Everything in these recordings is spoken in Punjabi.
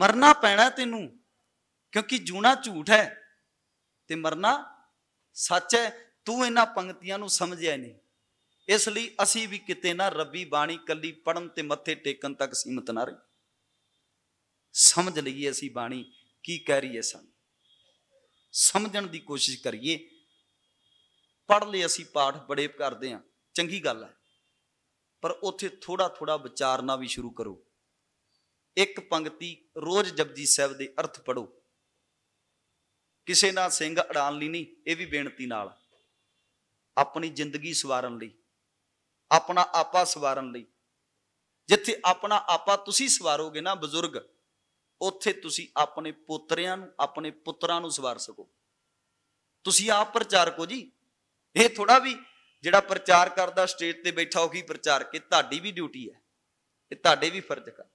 ਮਰਨਾ ਪੈਣਾ ਤੈਨੂੰ ਕਿਉਂਕਿ ਜੂਣਾ ਝੂਠ ਹੈ ਤੇ ਮਰਨਾ ਸੱਚ ਹੈ ਤੂੰ ਇਹਨਾਂ ਪੰਕਤੀਆਂ ਨੂੰ ਸਮਝਿਆ ਨਹੀਂ ਇਸ ਲਈ ਅਸੀਂ ਵੀ ਕਿਤੇ ਨਾ ਰੱਬੀ ਬਾਣੀ ਕੱਲੀ ਪੜਨ ਤੇ ਮੱਥੇ ਟੇਕਣ ਤੱਕ ਸੀਮਤ ਨਾ ਰਹੀ ਸਮਝ ਲਈਏ ਅਸੀਂ ਬਾਣੀ ਕੀ ਕਹਿ ਰਹੀ ਹੈ ਸਾਨੂੰ ਸਮਝਣ ਦੀ ਕੋਸ਼ਿਸ਼ ਕਰੀਏ ਪੜ ਲਈ ਅਸੀਂ ਪਾਠ ਬੜੇ ਕਰਦੇ ਆ ਚੰਗੀ ਗੱਲ ਹੈ ਪਰ ਉਥੇ ਥੋੜਾ ਥੋੜਾ ਵਿਚਾਰਨਾ ਵੀ ਸ਼ੁਰੂ ਕਰੋ ਇੱਕ ਪੰਕਤੀ ਰੋਜ਼ ਜਪਜੀ ਸਾਹਿਬ ਦੇ ਅਰਥ ਪੜੋ ਕਿਸੇ ਨਾਲ ਸਿੰਘ ਅੜਾਨ ਲਈ ਨਹੀਂ ਇਹ ਵੀ ਬੇਨਤੀ ਨਾਲ ਆਪਣੀ ਜ਼ਿੰਦਗੀ ਸਵਾਰਨ ਲਈ ਆਪਣਾ ਆਪਾ ਸਵਾਰਨ ਲਈ ਜਿੱਥੇ ਆਪਣਾ ਆਪਾ ਤੁਸੀਂ ਸਵਾਰੋਗੇ ਨਾ ਬਜ਼ੁਰਗ ਉੱਥੇ ਤੁਸੀਂ ਆਪਣੇ ਪੋਤਰਿਆਂ ਨੂੰ ਆਪਣੇ ਪੁੱਤਰਾਂ ਨੂੰ ਸਵਾਰ ਸਕੋ ਤੁਸੀਂ ਆਪ ਪ੍ਰਚਾਰਕ ਹੋ ਜੀ ਇਹ ਥੋੜਾ ਵੀ ਜਿਹੜਾ ਪ੍ਰਚਾਰ ਕਰਦਾ ਸਟੇਜ ਤੇ ਬੈਠਾ ਉਹ ਕੀ ਪ੍ਰਚਾਰ ਕਿ ਤੁਹਾਡੀ ਵੀ ਡਿਊਟੀ ਹੈ ਇਹ ਤੁਹਾਡੇ ਵੀ ਫਰਜ਼ ਹੈ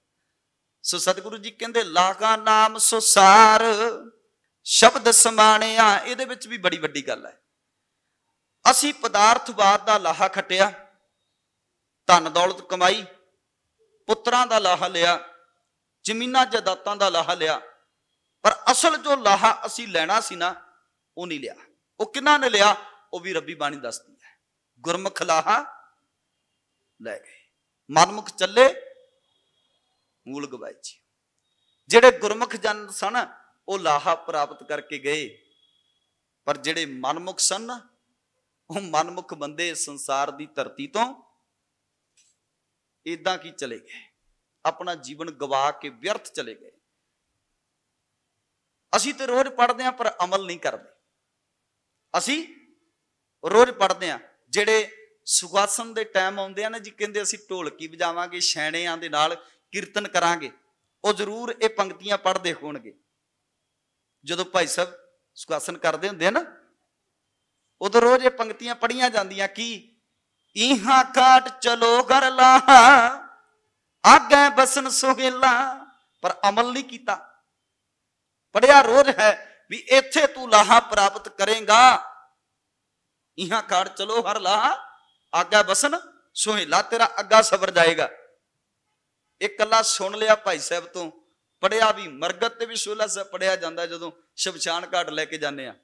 ਸੋ ਸਤਿਗੁਰੂ ਜੀ ਕਹਿੰਦੇ ਲਾਗਾ ਨਾਮ ਸੁਸਾਰ ਸ਼ਬਦ ਸਮਾਣਿਆ ਇਹਦੇ ਵਿੱਚ ਵੀ ਬੜੀ ਵੱਡੀ ਗੱਲ ਹੈ ਅਸੀਂ ਪਦਾਰਥਵਾਦ ਦਾ ਲਾਹਾ ਖਟਿਆ ਧਨ ਦੌਲਤ ਕਮਾਈ ਪੁੱਤਰਾਂ ਦਾ ਲਾਹਾ ਲਿਆ ਜ਼ਮੀਨਾਂ ਜਾਇਦਾਦਾਂ ਦਾ ਲਾਹਾ ਲਿਆ ਪਰ ਅਸਲ ਜੋ ਲਾਹਾ ਅਸੀਂ ਲੈਣਾ ਸੀ ਨਾ ਉਹ ਨਹੀਂ ਲਿਆ ਉਹ ਕਿੰਨਾ ਨੇ ਲਿਆ ਉਹ ਵੀ ਰੱਬੀ ਬਾਣੀ ਦੱਸਦੀ ਹੈ ਗੁਰਮੁਖ ਲਾਹਾ ਲੈ ਗਏ ਮਨਮੁਖ ਚੱਲੇ ਮੂਲ ਗਵਾਈ ਜੀ ਜਿਹੜੇ ਗੁਰਮੁਖ ਜਨ ਸਨ ਉਹ ਲਾਹਾ ਪ੍ਰਾਪਤ ਕਰਕੇ ਗਏ ਪਰ ਜਿਹੜੇ ਮਨਮੁਖ ਸਨ ਉਹ ਮਨਮੁਖ ਬੰਦੇ ਸੰਸਾਰ ਦੀ ਧਰਤੀ ਤੋਂ ਇਦਾਂ ਕੀ ਚਲੇ ਗਏ ਆਪਣਾ ਜੀਵਨ ਗਵਾ ਕੇ ਵਿਅਰਥ ਚਲੇ ਗਏ ਅਸੀਂ ਤੇ ਰੋਜ਼ ਪੜਦੇ ਆ ਪਰ ਅਮਲ ਨਹੀਂ ਕਰਦੇ ਅਸੀਂ ਰੋਜ਼ ਪੜਦੇ ਆ ਜਿਹੜੇ ਸੁਗਾਸਨ ਦੇ ਟਾਈਮ ਆਉਂਦੇ ਆ ਨਾ ਜੀ ਕਹਿੰਦੇ ਅਸੀਂ ਢੋਲਕੀ ਵਜਾਵਾਂਗੇ ਛੈਣਿਆਂ ਦੇ ਨਾਲ ਕੀਰਤਨ ਕਰਾਂਗੇ ਉਹ ਜ਼ਰੂਰ ਇਹ ਪੰਕਤੀਆਂ ਪੜ੍ਹਦੇ ਹੋਣਗੇ ਜਦੋਂ ਭਾਈ ਸਾਹਿਬ ਸੁਖਾਸਨ ਕਰਦੇ ਹੁੰਦੇ ਹਨ ਨਾ ਉਦੋਂ ਰੋਜ਼ ਇਹ ਪੰਕਤੀਆਂ ਪੜੀਆਂ ਜਾਂਦੀਆਂ ਕੀ ਇਹਾਂ ਕਾਟ ਚਲੋ ਘਰ ਲਾ ਆਗੇ ਬਸਨ ਸੁਹੇਲਾ ਪਰ ਅਮਲ ਨਹੀਂ ਕੀਤਾ ਪੜਿਆ ਰੋਜ਼ ਹੈ ਵੀ ਇੱਥੇ ਤੂੰ ਲਾਹਾ ਪ੍ਰਾਪਤ ਕਰੇਗਾ ਇਹਾਂ ਕਾਟ ਚਲੋ ਹਰ ਲਾ ਆਗੇ ਬਸਨ ਸੁਹੇਲਾ ਤੇਰਾ ਅੱਗਾ ਸਬਰ ਜਾਏਗਾ ਇਹ ਕੱਲਾ ਸੁਣ ਲਿਆ ਭਾਈ ਸਾਹਿਬ ਤੋਂ ਪੜਿਆ ਵੀ ਮਰਗਤ ਤੇ ਵੀ ਸੋਲਾ ਸਾਹਿਬ ਪੜਿਆ ਜਾਂਦਾ ਜਦੋਂ ਸ਼ਮਸ਼ਾਨ ਘਾਟ ਲੈ ਕੇ ਜਾਂਦੇ ਆ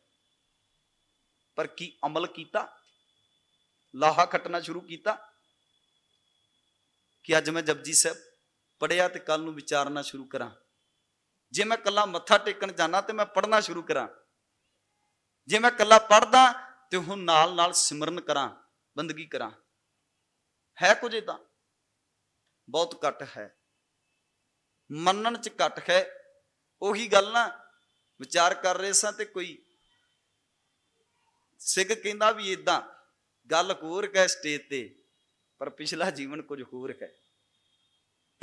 ਪਰ ਕੀ ਅਮਲ ਕੀਤਾ ਲਾਹਾ ਖਟਣਾ ਸ਼ੁਰੂ ਕੀਤਾ ਕਿ ਅੱਜ ਮੈਂ ਜਪਜੀ ਸਾਹਿਬ ਪੜਿਆ ਤੇ ਕੱਲ ਨੂੰ ਵਿਚਾਰਨਾ ਸ਼ੁਰੂ ਕਰਾਂ ਜੇ ਮੈਂ ਕੱਲਾ ਮੱਥਾ ਟੇਕਣ ਜਾਣਾ ਤੇ ਮੈਂ ਪੜਨਾ ਸ਼ੁਰੂ ਕਰਾਂ ਜੇ ਮੈਂ ਕੱਲਾ ਪੜਦਾ ਤੇ ਹੁਣ ਨਾਲ ਨਾਲ ਸਿਮਰਨ ਕਰਾਂ ਬੰਦਗੀ ਕਰਾਂ ਹੈ ਕੁਝ ਇਦਾਂ ਬਹੁਤ ਘੱਟ ਹੈ ਮੰਨਣ ਚ ਘੱਟ ਹੈ ਉਹੀ ਗੱਲ ਨਾ ਵਿਚਾਰ ਕਰ ਰਹੇ ਸਾਂ ਤੇ ਕੋਈ ਸਿੱਖ ਕਹਿੰਦਾ ਵੀ ਇਦਾਂ ਗੱਲ ਹੋਰ ਕਹ ਸਟੇਜ ਤੇ ਪਰ ਪਿਛਲਾ ਜੀਵਨ ਕੁਝ ਹੋਰ ਹੈ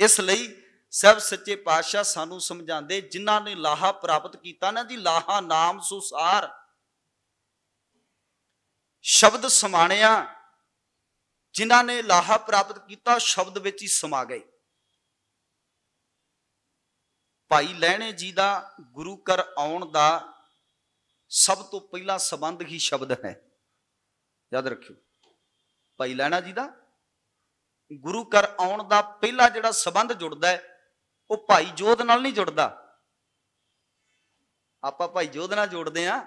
ਇਸ ਲਈ ਸਭ ਸੱਚੇ ਪਾਤਸ਼ਾਹ ਸਾਨੂੰ ਸਮਝਾਉਂਦੇ ਜਿਨ੍ਹਾਂ ਨੇ ਲਾਹਾ ਪ੍ਰਾਪਤ ਕੀਤਾ ਨਾ ਜੀ ਲਾਹਾ ਨਾਮ ਸੁਸਾਰ ਸ਼ਬਦ ਸਮਾਣਿਆ ਜਿਨ੍ਹਾਂ ਨੇ ਲਾਹਾ ਪ੍ਰਾਪਤ ਕੀਤਾ ਸ਼ਬਦ ਵਿੱਚ ਹੀ ਸਮਾ ਗਏ ਭਾਈ ਲੈਣੇ ਜੀ ਦਾ ਗੁਰੂ ਘਰ ਆਉਣ ਦਾ ਸਭ ਤੋਂ ਪਹਿਲਾ ਸਬੰਧ ਹੀ ਸ਼ਬਦ ਹੈ ਯਾਦ ਰੱਖਿਓ ਭਾਈ ਲੈਣਾ ਜੀ ਦਾ ਗੁਰੂ ਘਰ ਆਉਣ ਦਾ ਪਹਿਲਾ ਜਿਹੜਾ ਸਬੰਧ ਜੁੜਦਾ ਹੈ ਉਹ ਭਾਈ ਜੋਧ ਨਾਲ ਨਹੀਂ ਜੁੜਦਾ ਆਪਾਂ ਭਾਈ ਜੋਧ ਨਾਲ ਜੋੜਦੇ ਆ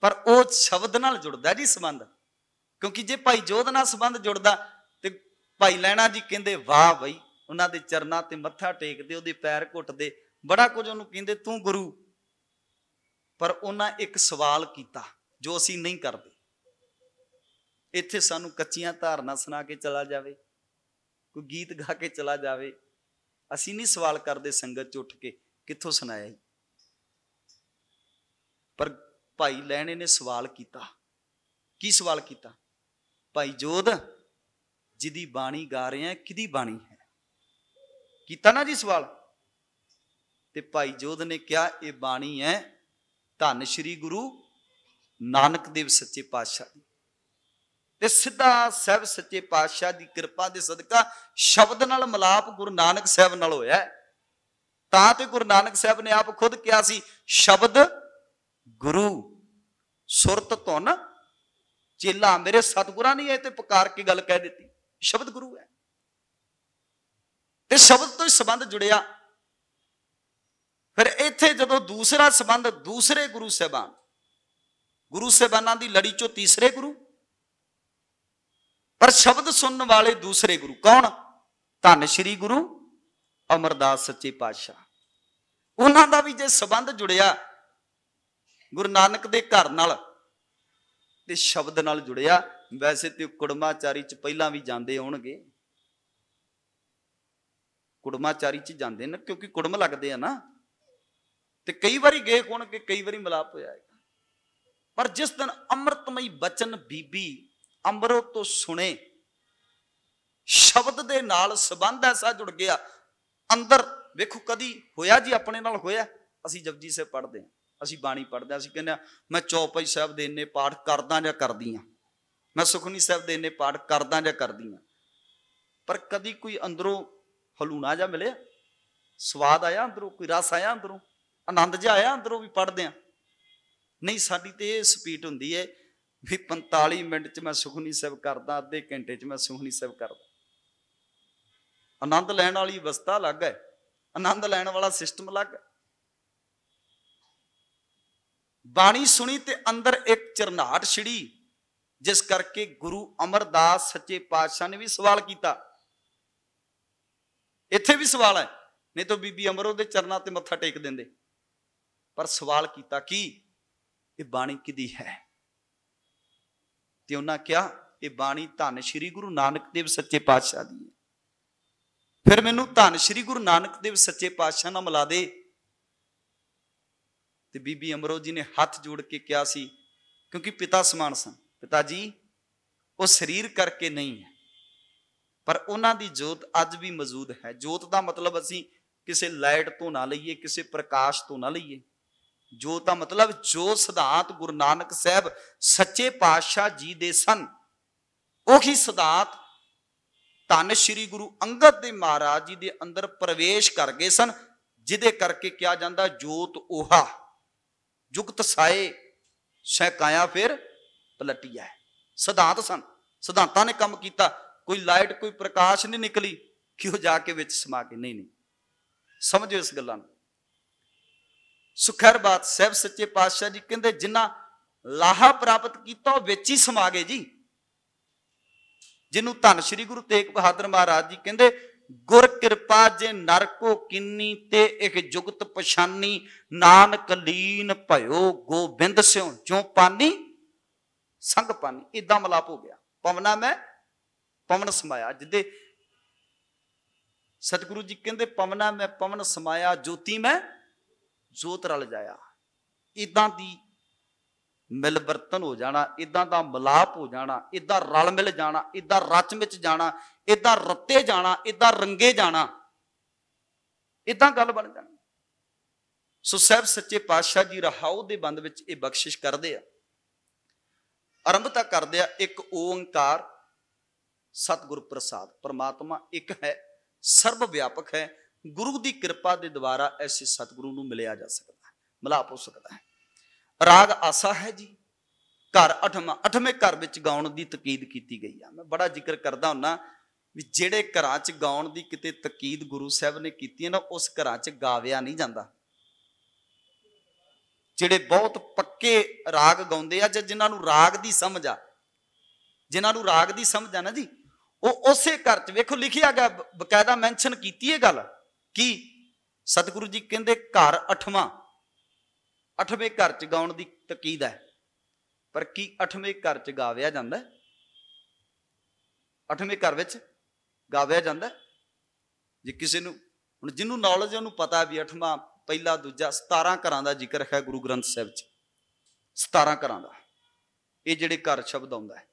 ਪਰ ਉਹ ਸ਼ਬਦ ਨਾਲ ਜੁੜਦਾ ਜੀ ਸਬੰਧ ਕਿਉਂਕਿ ਜੇ ਭਾਈ ਜੋਧ ਨਾਲ ਸੰਬੰਧ ਜੁੜਦਾ ਤੇ ਭਾਈ ਲੈਣਾ ਜੀ ਕਹਿੰਦੇ ਵਾਹ ਬਈ ਉਹਨਾਂ ਦੇ ਚਰਨਾਂ ਤੇ ਮੱਥਾ ਟੇਕਦੇ ਉਹਦੇ ਪੈਰ ਘੁੱਟਦੇ ਬੜਾ ਕੁਝ ਉਹਨੂੰ ਕਹਿੰਦੇ ਤੂੰ ਗੁਰੂ ਪਰ ਉਹਨਾਂ ਇੱਕ ਸਵਾਲ ਕੀਤਾ ਜੋ ਅਸੀਂ ਨਹੀਂ ਕਰਦੇ ਇੱਥੇ ਸਾਨੂੰ ਕੱਚੀਆਂ ਧਾਰਨਾ ਸੁਣਾ ਕੇ ਚਲਾ ਜਾਵੇ ਕੋਈ ਗੀਤ ਗਾ ਕੇ ਚਲਾ ਜਾਵੇ ਅਸੀਂ ਨਹੀਂ ਸਵਾਲ ਕਰਦੇ ਸੰਗਤ ਚ ਉੱਠ ਕੇ ਕਿੱਥੋਂ ਸੁਣਾਇਆ ਜੀ ਪਰ ਭਾਈ ਲੈਣੇ ਨੇ ਸਵਾਲ ਕੀਤਾ ਕੀ ਸਵਾਲ ਕੀਤਾ ਭਾਈ ਜੋਧ ਜਿਹਦੀ ਬਾਣੀ ਗਾ ਰਹੇ ਆ ਕਿਹਦੀ ਬਾਣੀ ਹੈ ਕੀਤਾ ਨਾ ਜੀ ਸਵਾਲ ਤੇ ਭਾਈ ਜੋਧ ਨੇ ਕਿਹਾ ਇਹ ਬਾਣੀ ਹੈ ਧੰਨ ਸ਼੍ਰੀ ਗੁਰੂ ਨਾਨਕ ਦੇਵ ਸੱਚੇ ਪਾਤਸ਼ਾਹ ਦੀ ਤੇ ਸਿੱਧਾ ਸਭ ਸੱਚੇ ਪਾਤਸ਼ਾਹ ਦੀ ਕਿਰਪਾ ਦੇ ਸਦਕਾ ਸ਼ਬਦ ਨਾਲ ਮਲਾਪ ਗੁਰੂ ਨਾਨਕ ਸਾਹਿਬ ਨਾਲ ਹੋਇਆ ਤਾਂ ਤੇ ਗੁਰੂ ਨਾਨਕ ਸਾਹਿਬ ਨੇ ਆਪ ਖੁਦ ਕਿਹਾ ਸੀ ਸ਼ਬਦ ਗੁਰੂ ਸੁਰਤ ਧੁਨ ਚੇਲਾ ਮੇਰੇ ਸਤਿਗੁਰਾਂ ਨੇ ਇਹ ਤੇ ਪੁਕਾਰ ਕੇ ਗੱਲ ਕਹਿ ਦਿੱਤੀ ਸ਼ਬਦ ਗੁਰੂ ਹੈ ਤੇ ਸ਼ਬਦ ਤੋਂ ਹੀ ਸੰਬੰਧ ਜੁੜਿਆ ਫਿਰ ਇੱਥੇ ਜਦੋਂ ਦੂਸਰਾ ਸੰਬੰਧ ਦੂਸਰੇ ਗੁਰੂ ਸਹਿਬਾਨ ਗੁਰੂ ਸਹਿਬਾਨਾਂ ਦੀ ਲੜੀ ਚੋਂ ਤੀਸਰੇ ਗੁਰੂ ਪਰ ਸ਼ਬਦ ਸੁਣਨ ਵਾਲੇ ਦੂਸਰੇ ਗੁਰੂ ਕੌਣ ਧੰਨ ਸ਼੍ਰੀ ਗੁਰੂ ਅਮਰਦਾਸ ਸੱਚੇ ਪਾਤਸ਼ਾਹ ਉਹਨਾਂ ਦਾ ਵੀ ਜੇ ਸਬੰਧ ਜੁੜਿਆ ਗੁਰੂ ਨਾਨਕ ਦੇ ਘਰ ਨਾਲ ਤੇ ਸ਼ਬਦ ਨਾਲ ਜੁੜਿਆ ਵੈਸੇ ਤੇ ਕੁੜਮਾਚਾਰੀ ਚ ਪਹਿਲਾਂ ਵੀ ਜਾਂਦੇ ਹੋਣਗੇ ਕੁੜਮਾਚਾਰੀ ਚ ਜਾਂਦੇ ਨੇ ਕਿਉਂਕਿ ਕੁੜਮ ਲੱਗਦੇ ਆ ਨਾ ਤੇ ਕਈ ਵਾਰੀ ਗਏ ਕਿ ਕਈ ਵਾਰੀ ਮਲਾਪ ਹੋਇਆ ਹੈ ਪਰ ਜਿਸ ਦਿਨ ਅੰਮ੍ਰਿਤਮਈ ਬਚਨ ਬੀਬੀ ਅਮਰੋ ਤੋਂ ਸੁਣੇ ਸ਼ਬਦ ਦੇ ਨਾਲ ਸਬੰਧ ਐਸਾ ਜੁੜ ਗਿਆ ਅੰਦਰ ਵੇਖੋ ਕਦੀ ਹੋਇਆ ਜੀ ਆਪਣੇ ਨਾਲ ਹੋਇਆ ਅਸੀਂ ਜਪਜੀ ਸੇ ਪੜਦੇ ਹਾਂ ਅਸੀਂ ਬਾਣੀ ਪੜ੍ਹਦੇ ਅਸੀਂ ਕਹਿੰਦੇ ਮੈਂ ਚੌਪਈ ਸਾਹਿਬ ਦੇ ਇੰਨੇ ਪਾਠ ਕਰਦਾ ਜਾਂ ਕਰਦੀ ਆ ਮੈਂ ਸੁਖਨੀ ਸਾਹਿਬ ਦੇ ਇੰਨੇ ਪਾਠ ਕਰਦਾ ਜਾਂ ਕਰਦੀ ਆ ਪਰ ਕਦੀ ਕੋਈ ਅੰਦਰੋਂ ਹਲੂਣਾ ਜਾਂ ਮਿਲਿਆ ਸਵਾਦ ਆਇਆ ਅੰਦਰੋਂ ਕੋਈ ਰਸ ਆਇਆ ਅੰਦਰੋਂ ਆਨੰਦ ਜਿਹਾ ਆਇਆ ਅੰਦਰੋਂ ਵੀ ਪੜਦੇ ਆ ਨਹੀਂ ਸਾਡੀ ਤੇ ਇਹ ਸਪੀਡ ਹੁੰਦੀ ਹੈ ਵੀ 45 ਮਿੰਟ ਚ ਮੈਂ ਸੁਖਨੀ ਸਾਹਿਬ ਕਰਦਾ ਅੱਧੇ ਘੰਟੇ ਚ ਮੈਂ ਸੁਖਨੀ ਸਾਹਿਬ ਕਰਦਾ ਆਨੰਦ ਲੈਣ ਵਾਲੀ ਅਵਸਥਾ ਅਲੱਗ ਹੈ ਆਨੰਦ ਲੈਣ ਵਾਲਾ ਸਿਸਟਮ ਅਲੱਗ ਹੈ ਬਾਣੀ ਸੁਣੀ ਤੇ ਅੰਦਰ ਇੱਕ ਚਰਨਾਟ ਛਿੜੀ ਜਿਸ ਕਰਕੇ ਗੁਰੂ ਅਮਰਦਾਸ ਸੱਚੇ ਪਾਤਸ਼ਾਹ ਨੇ ਵੀ ਸਵਾਲ ਕੀਤਾ ਇੱਥੇ ਵੀ ਸਵਾਲ ਹੈ ਨਹੀਂ ਤਾਂ ਬੀਬੀ ਅਮਰੋ ਦੇ ਚਰਨਾਂ ਤੇ ਮੱਥਾ ਟੇਕ ਦਿੰਦੇ ਪਰ ਸਵਾਲ ਕੀਤਾ ਕੀ ਇਹ ਬਾਣੀ ਕਿਦੀ ਹੈ ਤੇ ਉਹਨਾਂ ਕਿਹਾ ਇਹ ਬਾਣੀ ਧੰਨ ਸ਼੍ਰੀ ਗੁਰੂ ਨਾਨਕ ਦੇਵ ਸੱਚੇ ਪਾਤਸ਼ਾਹ ਦੀ ਹੈ ਫਿਰ ਮੈਨੂੰ ਧੰਨ ਸ਼੍ਰੀ ਗੁਰੂ ਨਾਨਕ ਦੇਵ ਸੱਚੇ ਪਾਤਸ਼ਾਹ ਨਾਲ ਮਿਲਾ ਦੇ ਤੇ ਬੀਬੀ ਅਮਰੋ ਜੀ ਨੇ ਹੱਥ ਜੋੜ ਕੇ ਕਿਹਾ ਸੀ ਕਿਉਂਕਿ ਪਿਤਾ ਸਮਾਨ ਸਨ ਪਿਤਾ ਜੀ ਉਹ ਸਰੀਰ ਕਰਕੇ ਨਹੀਂ ਹੈ ਪਰ ਉਹਨਾਂ ਦੀ ਜੋਤ ਅੱਜ ਵੀ ਮੌਜੂਦ ਹੈ ਜੋਤ ਦਾ ਮਤਲਬ ਅਸੀਂ ਕਿਸੇ ਲਾਈਟ ਤੋਂ ਨਾ ਲਈਏ ਕਿਸੇ ਪ੍ਰਕਾਸ਼ ਤੋਂ ਨਾ ਲਈਏ ਜੋਤ ਦਾ ਮਤਲਬ ਜੋ ਸਿਧਾਂਤ ਗੁਰੂ ਨਾਨਕ ਸਾਹਿਬ ਸੱਚੇ ਪਾਤਸ਼ਾਹ ਜੀ ਦੇ ਸਨ ਉਹੀ ਸਿਧਾਂਤ ਧੰਨ ਸ਼੍ਰੀ ਗੁਰੂ ਅੰਗਦ ਦੇ ਮਹਾਰਾਜ ਜੀ ਦੇ ਅੰਦਰ ਪ੍ਰਵੇਸ਼ ਕਰ ਗਏ ਸਨ ਜਿਹਦੇ ਕਰਕੇ ਕਿਹਾ ਜਾਂਦਾ ਜੋਤ ਉਹਾ ਜੁਗਤ ਸਾਏ ਸਹਿ ਕਾਇਆ ਫਿਰ ਪਲਟਿਆ ਸਿਧਾਂਤ ਸਨ ਸਿਧਾਂਤਾਂ ਨੇ ਕੰਮ ਕੀਤਾ ਕੋਈ ਲਾਈਟ ਕੋਈ ਪ੍ਰਕਾਸ਼ ਨਹੀਂ ਨਿਕਲੀ ਕਿ ਉਹ ਜਾ ਕੇ ਵਿੱਚ ਸਮਾ ਕੇ ਨਹੀਂ ਨਹੀਂ ਸਮਝੋ ਇਸ ਗੱਲਾਂ ਨੂੰ ਸੁਖਰ ਬਾਤ ਸਹਿਬ ਸੱਚੇ ਪਾਤਸ਼ਾਹ ਜੀ ਕਹਿੰਦੇ ਜਿਨ੍ਹਾਂ ਲਾਹਾ ਪ੍ਰਾਪਤ ਕੀਤਾ ਉਹ ਵਿੱਚ ਹੀ ਸਮਾ ਗਏ ਜੀ ਜਿਹਨੂੰ ਧੰਨ ਸ਼੍ਰੀ ਗੁਰੂ ਤੇਗ ਬਹਾਦਰ ਮਹਾਰਾਜ ਜੀ ਕਹਿੰਦੇ ਗੁਰ ਕਿਰਪਾ ਜੇ ਨਰ ਕੋ ਕਿੰਨੀ ਤੇ ਇੱਕ ਜੁਗਤ ਪਛਾਨੀ ਨਾਨਕ ਲੀਨ ਭਇਓ ਗੋਬਿੰਦ ਸਿਉ ਜੋ ਪਾਨੀ ਸੰਗ ਪਾਨੀ ਇਦਾਂ ਮਲਾਪ ਹੋ ਗਿਆ ਪਵਨਾ ਮੈਂ ਪਵਨ ਸਮਾਇਆ ਜਿੱਦੇ ਸਤਿਗੁਰੂ ਜੀ ਕਹਿੰਦੇ ਪਵਨਾ ਮੈਂ ਪਵਨ ਸਮਾਇਆ ਜੋਤੀ ਮੈਂ ਜੋਤ ਰਲ ਜਾਇਆ ਇਦਾਂ ਦੀ ਮਿਲ ਵਰਤਨ ਹੋ ਜਾਣਾ ਇਦਾਂ ਦਾ ਮਲਾਪ ਹੋ ਜਾਣਾ ਇਦਾਂ ਰਲ ਮਿਲ ਜਾਣਾ ਇਦਾਂ ਰਚ ਵਿੱਚ ਜਾਣਾ ਇਦਾਂ ਰੱਤੇ ਜਾਣਾ ਇਦਾਂ ਰੰਗੇ ਜਾਣਾ ਇਦਾਂ ਗੱਲ ਬਣ ਜਾਣੀ ਸੋ ਸਹਿਬ ਸੱਚੇ ਪਾਤਸ਼ਾਹ ਜੀ ਰਹਾਉ ਦੇ ਬੰਦ ਵਿੱਚ ਇਹ ਬਖਸ਼ਿਸ਼ ਕਰਦੇ ਆ ਆਰੰਭ ਤਾਂ ਕਰਦੇ ਆ ਇੱਕ ਓੰਕਾਰ ਸਤਿਗੁਰ ਪ੍ਰਸਾਦ ਪਰਮਾਤਮਾ ਇੱਕ ਹੈ ਸਰਬ ਵਿਆਪਕ ਹੈ ਗੁਰੂ ਦੀ ਕਿਰਪਾ ਦੇ ਦੁਆਰਾ ਐਸੇ ਸਤਗੁਰੂ ਨੂੰ ਮਿਲਿਆ ਜਾ ਸਕਦਾ ਹੈ ਮਲਾਪ ਹੋ ਸਕਦਾ ਹੈ ਰਾਗ ਆਸਾ ਹੈ ਜੀ ਘਰ ਅਠਮਾ ਅਠਵੇਂ ਘਰ ਵਿੱਚ ਗਾਉਣ ਦੀ ਤਕੀਦ ਕੀਤੀ ਗਈ ਆ ਮੈਂ ਬੜਾ ਜ਼ਿਕਰ ਕਰਦਾ ਹੁੰਨਾ ਵੀ ਜਿਹੜੇ ਘਰਾਂ 'ਚ ਗਾਉਣ ਦੀ ਕਿਤੇ ਤਕੀਦ ਗੁਰੂ ਸਾਹਿਬ ਨੇ ਕੀਤੀ ਹੈ ਨਾ ਉਸ ਘਰਾਂ 'ਚ ਗਾਵਿਆ ਨਹੀਂ ਜਾਂਦਾ ਜਿਹੜੇ ਬਹੁਤ ਪੱਕੇ ਰਾਗ ਗਾਉਂਦੇ ਆ ਜਾਂ ਜਿਨ੍ਹਾਂ ਨੂੰ ਰਾਗ ਦੀ ਸਮਝ ਆ ਜਿਨ੍ਹਾਂ ਨੂੰ ਰਾਗ ਦੀ ਸਮਝ ਆ ਨਾ ਜੀ ਉਹ ਉਸੇ ਘਰ 'ਚ ਵੇਖੋ ਲਿਖਿਆ ਗਿਆ ਬਕਾਇਦਾ ਮੈਂਸ਼ਨ ਕੀਤੀ ਇਹ ਗੱਲ ਕੀ ਸਤਿਗੁਰੂ ਜੀ ਕਹਿੰਦੇ ਘਰ ਅਠਵਾਂ ਅਠਵੇਂ ਘਰ ਚ ਗਾਉਣ ਦੀ ਤਕੀਦ ਹੈ ਪਰ ਕੀ ਅਠਵੇਂ ਘਰ ਚ ਗਾਵਿਆ ਜਾਂਦਾ ਅਠਵੇਂ ਘਰ ਵਿੱਚ ਗਾਵਿਆ ਜਾਂਦਾ ਜੇ ਕਿਸੇ ਨੂੰ ਹੁਣ ਜਿਹਨੂੰ ਨੌਲੇਜ ਹੈ ਉਹਨੂੰ ਪਤਾ ਵੀ ਅਠਵਾਂ ਪਹਿਲਾ ਦੂਜਾ 17 ਘਰਾਂ ਦਾ ਜ਼ਿਕਰ ਹੈ ਗੁਰੂ ਗ੍ਰੰਥ ਸਾਹਿਬ 'ਚ 17 ਘਰਾਂ ਦਾ ਇਹ ਜਿਹੜੇ ਘਰ ਸ਼ਬਦ ਆਉਂਦਾ ਹੈ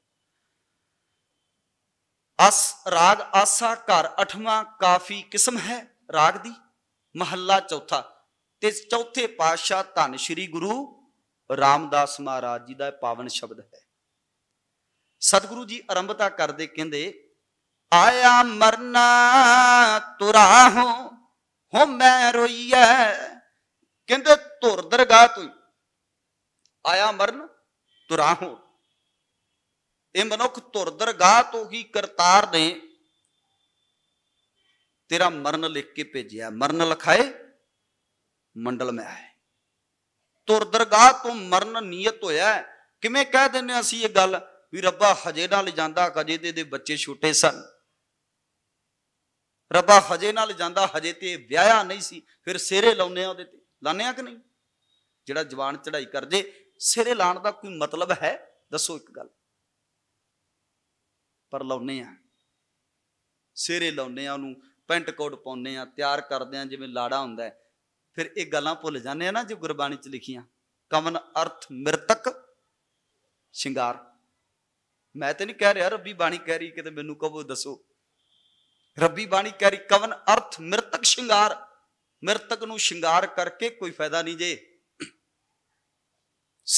ਅਸ ਰਾਗ ਆਸਾ ਘਰ ਅਠਵਾਂ ਕਾਫੀ ਕਿਸਮ ਹੈ ਰਾਗ ਦੀ ਮਹੱਲਾ ਚੌਥਾ ਤੇ ਚੌਥੇ ਪਾਤਸ਼ਾਹ ਧੰਨ ਸ਼੍ਰੀ ਗੁਰੂ ਰਾਮਦਾਸ ਮਹਾਰਾਜ ਜੀ ਦਾ ਪਾਵਨ ਸ਼ਬਦ ਹੈ ਸਤਿਗੁਰੂ ਜੀ ਆਰੰਭਤਾ ਕਰਦੇ ਕਹਿੰਦੇ ਆਇਆ ਮਰਨਾ ਤੁਰਾ ਹੂੰ ਹੋ ਮੈਂ ਰੋਈਐ ਕਹਿੰਦੇ ਧੁਰ ਦਰਗਾਹ ਤੂੰ ਆਇਆ ਮਰਨ ਤੁਰਾ ਹੂੰ ਇਹ ਮਨੁੱਖ ਧੁਰ ਦਰਗਾਹ ਤੋਂ ਹੀ ਕਰਤਾਰ ਨੇ ਤੇਰਾ ਮਰਨ ਲਿਖ ਕੇ ਭੇਜਿਆ ਮਰਨ ਲਖਾਏ ਮੰਡਲ ਮੈਂ ਹੈ ਤੁਰ ਦਰਗਾਹ ਤੋਂ ਮਰਨ ਨੀਅਤ ਹੋਇਆ ਕਿਵੇਂ ਕਹਿ ਦਿੰਨੇ ਅਸੀਂ ਇਹ ਗੱਲ ਵੀ ਰੱਬਾ ਹਜੇ ਨਾਲ ਜਾਂਦਾ ਕਜੇ ਦੇ ਦੇ ਬੱਚੇ ਛੋਟੇ ਸਨ ਰੱਬਾ ਹਜੇ ਨਾਲ ਜਾਂਦਾ ਹਜੇ ਤੇ ਵਿਆਹਿਆ ਨਹੀਂ ਸੀ ਫਿਰ ਸਿਰੇ ਲਾਉਨੇ ਆ ਉਹਦੇ ਤੇ ਲਾਨੇ ਆ ਕਿ ਨਹੀਂ ਜਿਹੜਾ ਜਵਾਨ ਚੜਾਈ ਕਰ ਜੇ ਸਿਰੇ ਲਾਣ ਦਾ ਕੋਈ ਮਤਲਬ ਹੈ ਦੱਸੋ ਇੱਕ ਗੱਲ ਪਰ ਲਾਉਨੇ ਆ ਸਿਰੇ ਲਾਉਨੇ ਆ ਉਹਨੂੰ ਪੈਂਟ ਕੋਟ ਪਾਉਨੇ ਆ ਤਿਆਰ ਕਰਦੇ ਆ ਜਿਵੇਂ ਲਾੜਾ ਹੁੰਦਾ ਹੈ ਫਿਰ ਇਹ ਗੱਲਾਂ ਭੁੱਲ ਜਾਂਦੇ ਆ ਨਾ ਜੋ ਗੁਰਬਾਣੀ ਚ ਲਿਖੀਆਂ ਕਮਨ ਅਰਥ ਮਿਰਤਕ ਸ਼ਿੰਗਾਰ ਮੈਂ ਤੇ ਨਹੀਂ ਕਹਿ ਰਿਹਾ ਰੱਬੀ ਬਾਣੀ ਕਹਿ ਰਹੀ ਕਿਤੇ ਮੈਨੂੰ ਕਹੋ ਦੱਸੋ ਰੱਬੀ ਬਾਣੀ ਕਹਿ ਰਹੀ ਕਵਨ ਅਰਥ ਮਿਰਤਕ ਸ਼ਿੰਗਾਰ ਮਿਰਤਕ ਨੂੰ ਸ਼ਿੰਗਾਰ ਕਰਕੇ ਕੋਈ ਫਾਇਦਾ ਨਹੀਂ ਜੇ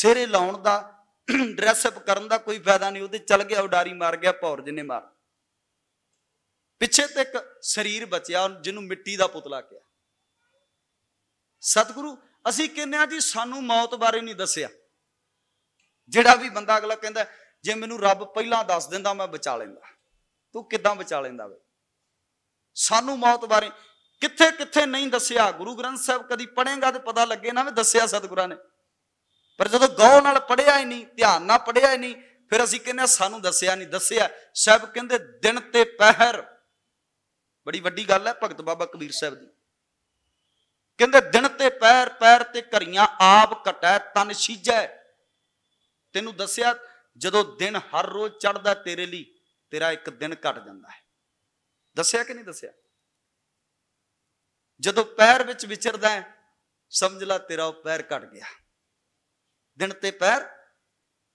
ਸਿਰੇ ਲਾਉਣ ਦਾ ਡਰੈਸ ਅਪ ਕਰਨ ਦਾ ਕੋਈ ਫਾਇਦਾ ਨਹੀਂ ਉਹਦੇ ਚਲ ਗਿਆ ਉਡਾਰੀ ਮਾਰ ਗਿਆ ਭੌਰ ਜਿਨੇ ਮਾਰ ਪਿੱਛੇ ਤੇ ਇੱਕ ਸਰੀਰ ਬਚਿਆ ਜਿਹਨੂੰ ਮਿੱਟੀ ਦਾ ਪੁਤਲਾ ਕਿਹਾ ਸਤਿਗੁਰੂ ਅਸੀਂ ਕਹਿੰਦੇ ਆ ਜੀ ਸਾਨੂੰ ਮੌਤ ਬਾਰੇ ਨਹੀਂ ਦੱਸਿਆ ਜਿਹੜਾ ਵੀ ਬੰਦਾ ਅਗਲਾ ਕਹਿੰਦਾ ਜੇ ਮੈਨੂੰ ਰੱਬ ਪਹਿਲਾਂ ਦੱਸ ਦਿੰਦਾ ਮੈਂ ਬਚਾ ਲੈਂਦਾ ਤੂੰ ਕਿੱਦਾਂ ਬਚਾ ਲੈਂਦਾ ਵੇ ਸਾਨੂੰ ਮੌਤ ਬਾਰੇ ਕਿੱਥੇ ਕਿੱਥੇ ਨਹੀਂ ਦੱਸਿਆ ਗੁਰੂ ਗ੍ਰੰਥ ਸਾਹਿਬ ਕਦੀ ਪੜ੍ਹੇਗਾ ਤੇ ਪਤਾ ਲੱਗੇ ਨਾ ਵੀ ਦੱਸਿਆ ਸਤਿਗੁਰਾਂ ਨੇ ਪਰ ਜਦੋਂ ਗੌਰ ਨਾਲ ਪੜਿਆ ਹੀ ਨਹੀਂ ਧਿਆਨ ਨਾਲ ਪੜਿਆ ਹੀ ਨਹੀਂ ਫਿਰ ਅਸੀਂ ਕਹਿੰਦੇ ਸਾਨੂੰ ਦੱਸਿਆ ਨਹੀਂ ਦੱਸਿਆ ਸਾਹਿਬ ਕਹਿੰਦੇ ਦਿਨ ਤੇ ਪਹਿਰ ਬੜੀ ਵੱਡੀ ਗੱਲ ਹੈ ਭਗਤ ਬਾਬਾ ਕਬੀਰ ਸਾਹਿਬ ਦੀ ਕਹਿੰਦੇ ਦਿਨ ਤੇ ਪੈਰ ਪੈਰ ਤੇ ਘਰੀਆਂ ਆਪ ਕਟੈ ਤਨ ਸੀਜੈ ਤੈਨੂੰ ਦੱਸਿਆ ਜਦੋਂ ਦਿਨ ਹਰ ਰੋਜ਼ ਚੜਦਾ ਤੇਰੇ ਲਈ ਤੇਰਾ ਇੱਕ ਦਿਨ ਘਟ ਜਾਂਦਾ ਹੈ ਦੱਸਿਆ ਕਿ ਨਹੀਂ ਦੱਸਿਆ ਜਦੋਂ ਪੈਰ ਵਿੱਚ ਵਿਚਰਦਾ ਸਮਝ ਲੈ ਤੇਰਾ ਉਹ ਪੈਰ ਘਟ ਗਿਆ ਦਿਨ ਤੇ ਪੈਰ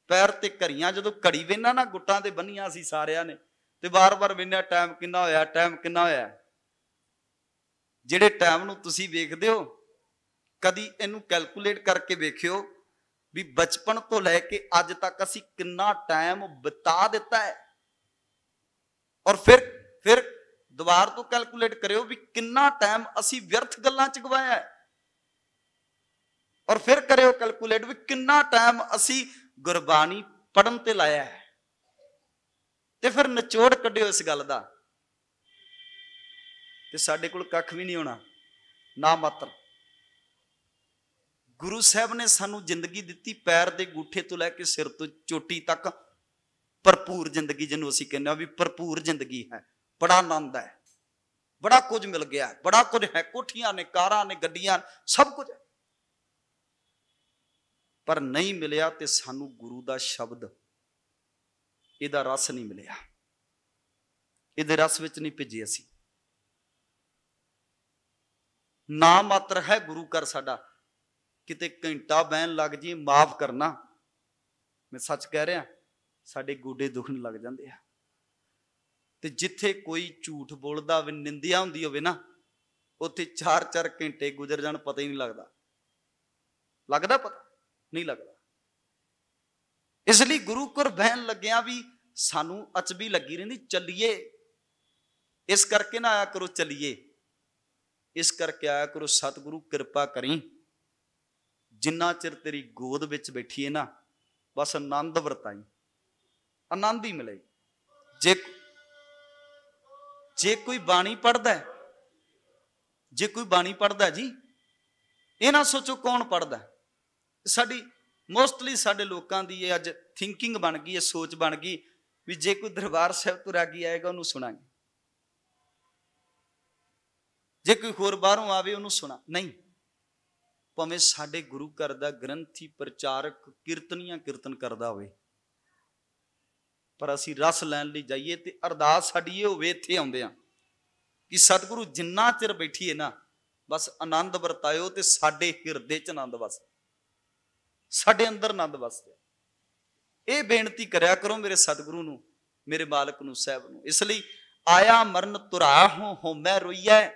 ਪੈਰ ਤੇ ਘਰੀਆਂ ਜਦੋਂ ਘੜੀ ਵੇਨਾ ਨਾ ਗੁੱਟਾਂ ਤੇ ਬੰਨੀਆਂ ਸੀ ਸਾਰਿਆਂ ਨੇ ਤੇ ਵਾਰ-ਵਾਰ ਵੇਨਾ ਟਾਈਮ ਕਿੰਨਾ ਹੋਇਆ ਟਾਈਮ ਕਿੰਨਾ ਹੋਇਆ ਜਿਹੜੇ ਟਾਈਮ ਨੂੰ ਤੁਸੀਂ ਵੇਖਦੇ ਹੋ ਕਦੀ ਇਹਨੂੰ ਕੈਲਕੂਲੇਟ ਕਰਕੇ ਵੇਖਿਓ ਵੀ ਬਚਪਨ ਤੋਂ ਲੈ ਕੇ ਅੱਜ ਤੱਕ ਅਸੀਂ ਕਿੰਨਾ ਟਾਈਮ ਬਿਤਾ ਦਿੱਤਾ ਹੈ ਔਰ ਫਿਰ ਫਿਰ ਦੁਬਾਰ ਤੋਂ ਕੈਲਕੂਲੇਟ ਕਰਿਓ ਵੀ ਕਿੰਨਾ ਟਾਈਮ ਅਸੀਂ ਵਿਅਰਥ ਗੱਲਾਂ ਚ ਗਵਾਇਆ ਹੈ ਔਰ ਫਿਰ ਕਰਿਓ ਕੈਲਕੂਲੇਟ ਵੀ ਕਿੰਨਾ ਟਾਈਮ ਅਸੀਂ ਗੁਰਬਾਣੀ ਪੜਨ ਤੇ ਲਾਇਆ ਹੈ ਤੇ ਫਿਰ ਨਿਚੋੜ ਕੱਢਿਓ ਇਸ ਗੱਲ ਦਾ ਤੇ ਸਾਡੇ ਕੋਲ ਕੱਖ ਵੀ ਨਹੀਂ ਹੋਣਾ ਨਾ ਮਾਤਰ ਗੁਰੂ ਸਾਹਿਬ ਨੇ ਸਾਨੂੰ ਜ਼ਿੰਦਗੀ ਦਿੱਤੀ ਪੈਰ ਦੇ ਗੂਠੇ ਤੋਂ ਲੈ ਕੇ ਸਿਰ ਤੋਂ ਚੋਟੀ ਤੱਕ ਭਰਪੂਰ ਜ਼ਿੰਦਗੀ ਜਿਹਨੂੰ ਅਸੀਂ ਕਹਿੰਦੇ ਆ ਵੀ ਭਰਪੂਰ ਜ਼ਿੰਦਗੀ ਹੈ ਬੜਾ ਆਨੰਦ ਹੈ ਬੜਾ ਕੁਝ ਮਿਲ ਗਿਆ ਬੜਾ ਕੁਝ ਹੈ ਕੋਠੀਆਂ ਨੇ ਕਾਰਾਂ ਨੇ ਗੱਡੀਆਂ ਸਭ ਕੁਝ ਪਰ ਨਹੀਂ ਮਿਲਿਆ ਤੇ ਸਾਨੂੰ ਗੁਰੂ ਦਾ ਸ਼ਬਦ ਇਹਦਾ ਰਸ ਨਹੀਂ ਮਿਲਿਆ ਇਹਦੇ ਰਸ ਵਿੱਚ ਨਹੀਂ ਭਿੱਜੇ ਅਸੀਂ ਨਾਮ ਮਾਤਰ ਹੈ ਗੁਰੂ ਕਰ ਸਾਡਾ ਕਿਤੇ ਘੰਟਾ ਬਹਿਣ ਲੱਗ ਜੀ ਮਾਫ ਕਰਨਾ ਮੈਂ ਸੱਚ ਕਹਿ ਰਿਹਾ ਸਾਡੇ ਗੋਡੇ ਦੁਖਣ ਲੱਗ ਜਾਂਦੇ ਆ ਤੇ ਜਿੱਥੇ ਕੋਈ ਝੂਠ ਬੋਲਦਾ ਵੀ ਨਿੰਦਿਆ ਹੁੰਦੀ ਹੋਵੇ ਨਾ ਉੱਥੇ 4-4 ਘੰਟੇ ਗੁਜ਼ਰ ਜਾਣ ਪਤਾ ਹੀ ਨਹੀਂ ਲੱਗਦਾ ਲੱਗਦਾ ਪਤਾ ਨਹੀਂ ਲੱਗਦਾ ਇਸ ਲਈ ਗੁਰੂ ਘਰ ਬਹਿਣ ਲੱਗਿਆ ਵੀ ਸਾਨੂੰ ਅਚਬੀ ਲੱਗੀ ਰਹਿੰਦੀ ਚੱਲੀਏ ਇਸ ਕਰਕੇ ਨਾ ਆਇਆ ਕਰੋ ਚੱਲੀਏ ਇਸ ਕਰਕੇ ਆਇਆ ਕਰੋ ਸਤਿਗੁਰੂ ਕਿਰਪਾ ਕਰੀ ਜਿੰਨਾ ਚਿਰ ਤੇਰੀ ਗੋਦ ਵਿੱਚ ਬੈਠੀ ਹੈ ਨਾ ਬਸ ਆਨੰਦ ਵਰਤਾਈ ਆਨੰਦ ਹੀ ਮਿਲੇ ਜੇ ਜੇ ਕੋਈ ਬਾਣੀ ਪੜਦਾ ਹੈ ਜੇ ਕੋਈ ਬਾਣੀ ਪੜਦਾ ਜੀ ਇਹ ਨਾ ਸੋਚੋ ਕੌਣ ਪੜਦਾ ਸਾਡੀ ਮੋਸਟਲੀ ਸਾਡੇ ਲੋਕਾਂ ਦੀ ਇਹ ਅੱਜ ਥਿੰਕਿੰਗ ਬਣ ਗਈ ਹੈ ਸੋਚ ਬਣ ਗਈ ਵੀ ਜੇ ਕੋਈ ਦਰਬਾਰ ਸਾਹਿਬ ਤੋਂ ਰਾਗੀ ਆਏਗਾ ਉਹਨੂੰ ਸੁਣਾਂਗੇ ਜੇ ਕੋਈ ਹੋਰ ਬਾਹਰੋਂ ਆਵੇ ਉਹਨੂੰ ਸੁਣਾ ਨਹੀਂ ਭਾਵੇਂ ਸਾਡੇ ਗੁਰੂ ਘਰ ਦਾ ਗ੍ਰੰਥੀ ਪ੍ਰਚਾਰਕ ਕੀਰਤਨੀਆਂ ਕੀਰਤਨ ਕਰਦਾ ਹੋਵੇ ਪਰ ਅਸੀਂ ਰਸ ਲੈਣ ਲਈ ਜਾਈਏ ਤੇ ਅਰਦਾਸ ਸਾਡੀ ਇਹ ਹੋਵੇ ਇੱਥੇ ਆਉਂਦੇ ਆ ਕਿ ਸਤਿਗੁਰੂ ਜਿੰਨਾ ਚਿਰ ਬੈਠੀਏ ਨਾ ਬਸ ਆਨੰਦ ਵਰਤਾਇਓ ਤੇ ਸਾਡੇ ਹਿਰਦੇ 'ਚ ਆਨੰਦ ਵਸੇ ਸਾਡੇ ਅੰਦਰ ਆਨੰਦ ਵਸੇ ਇਹ ਬੇਨਤੀ ਕਰਿਆ ਕਰੋ ਮੇਰੇ ਸਤਿਗੁਰੂ ਨੂੰ ਮੇਰੇ ਮਾਲਕ ਨੂੰ ਸਹਿਬ ਨੂੰ ਇਸ ਲਈ ਆਇਆ ਮਰਨ ਤੁਰਾ ਹੋ ਮੈਂ ਰੋਈਐ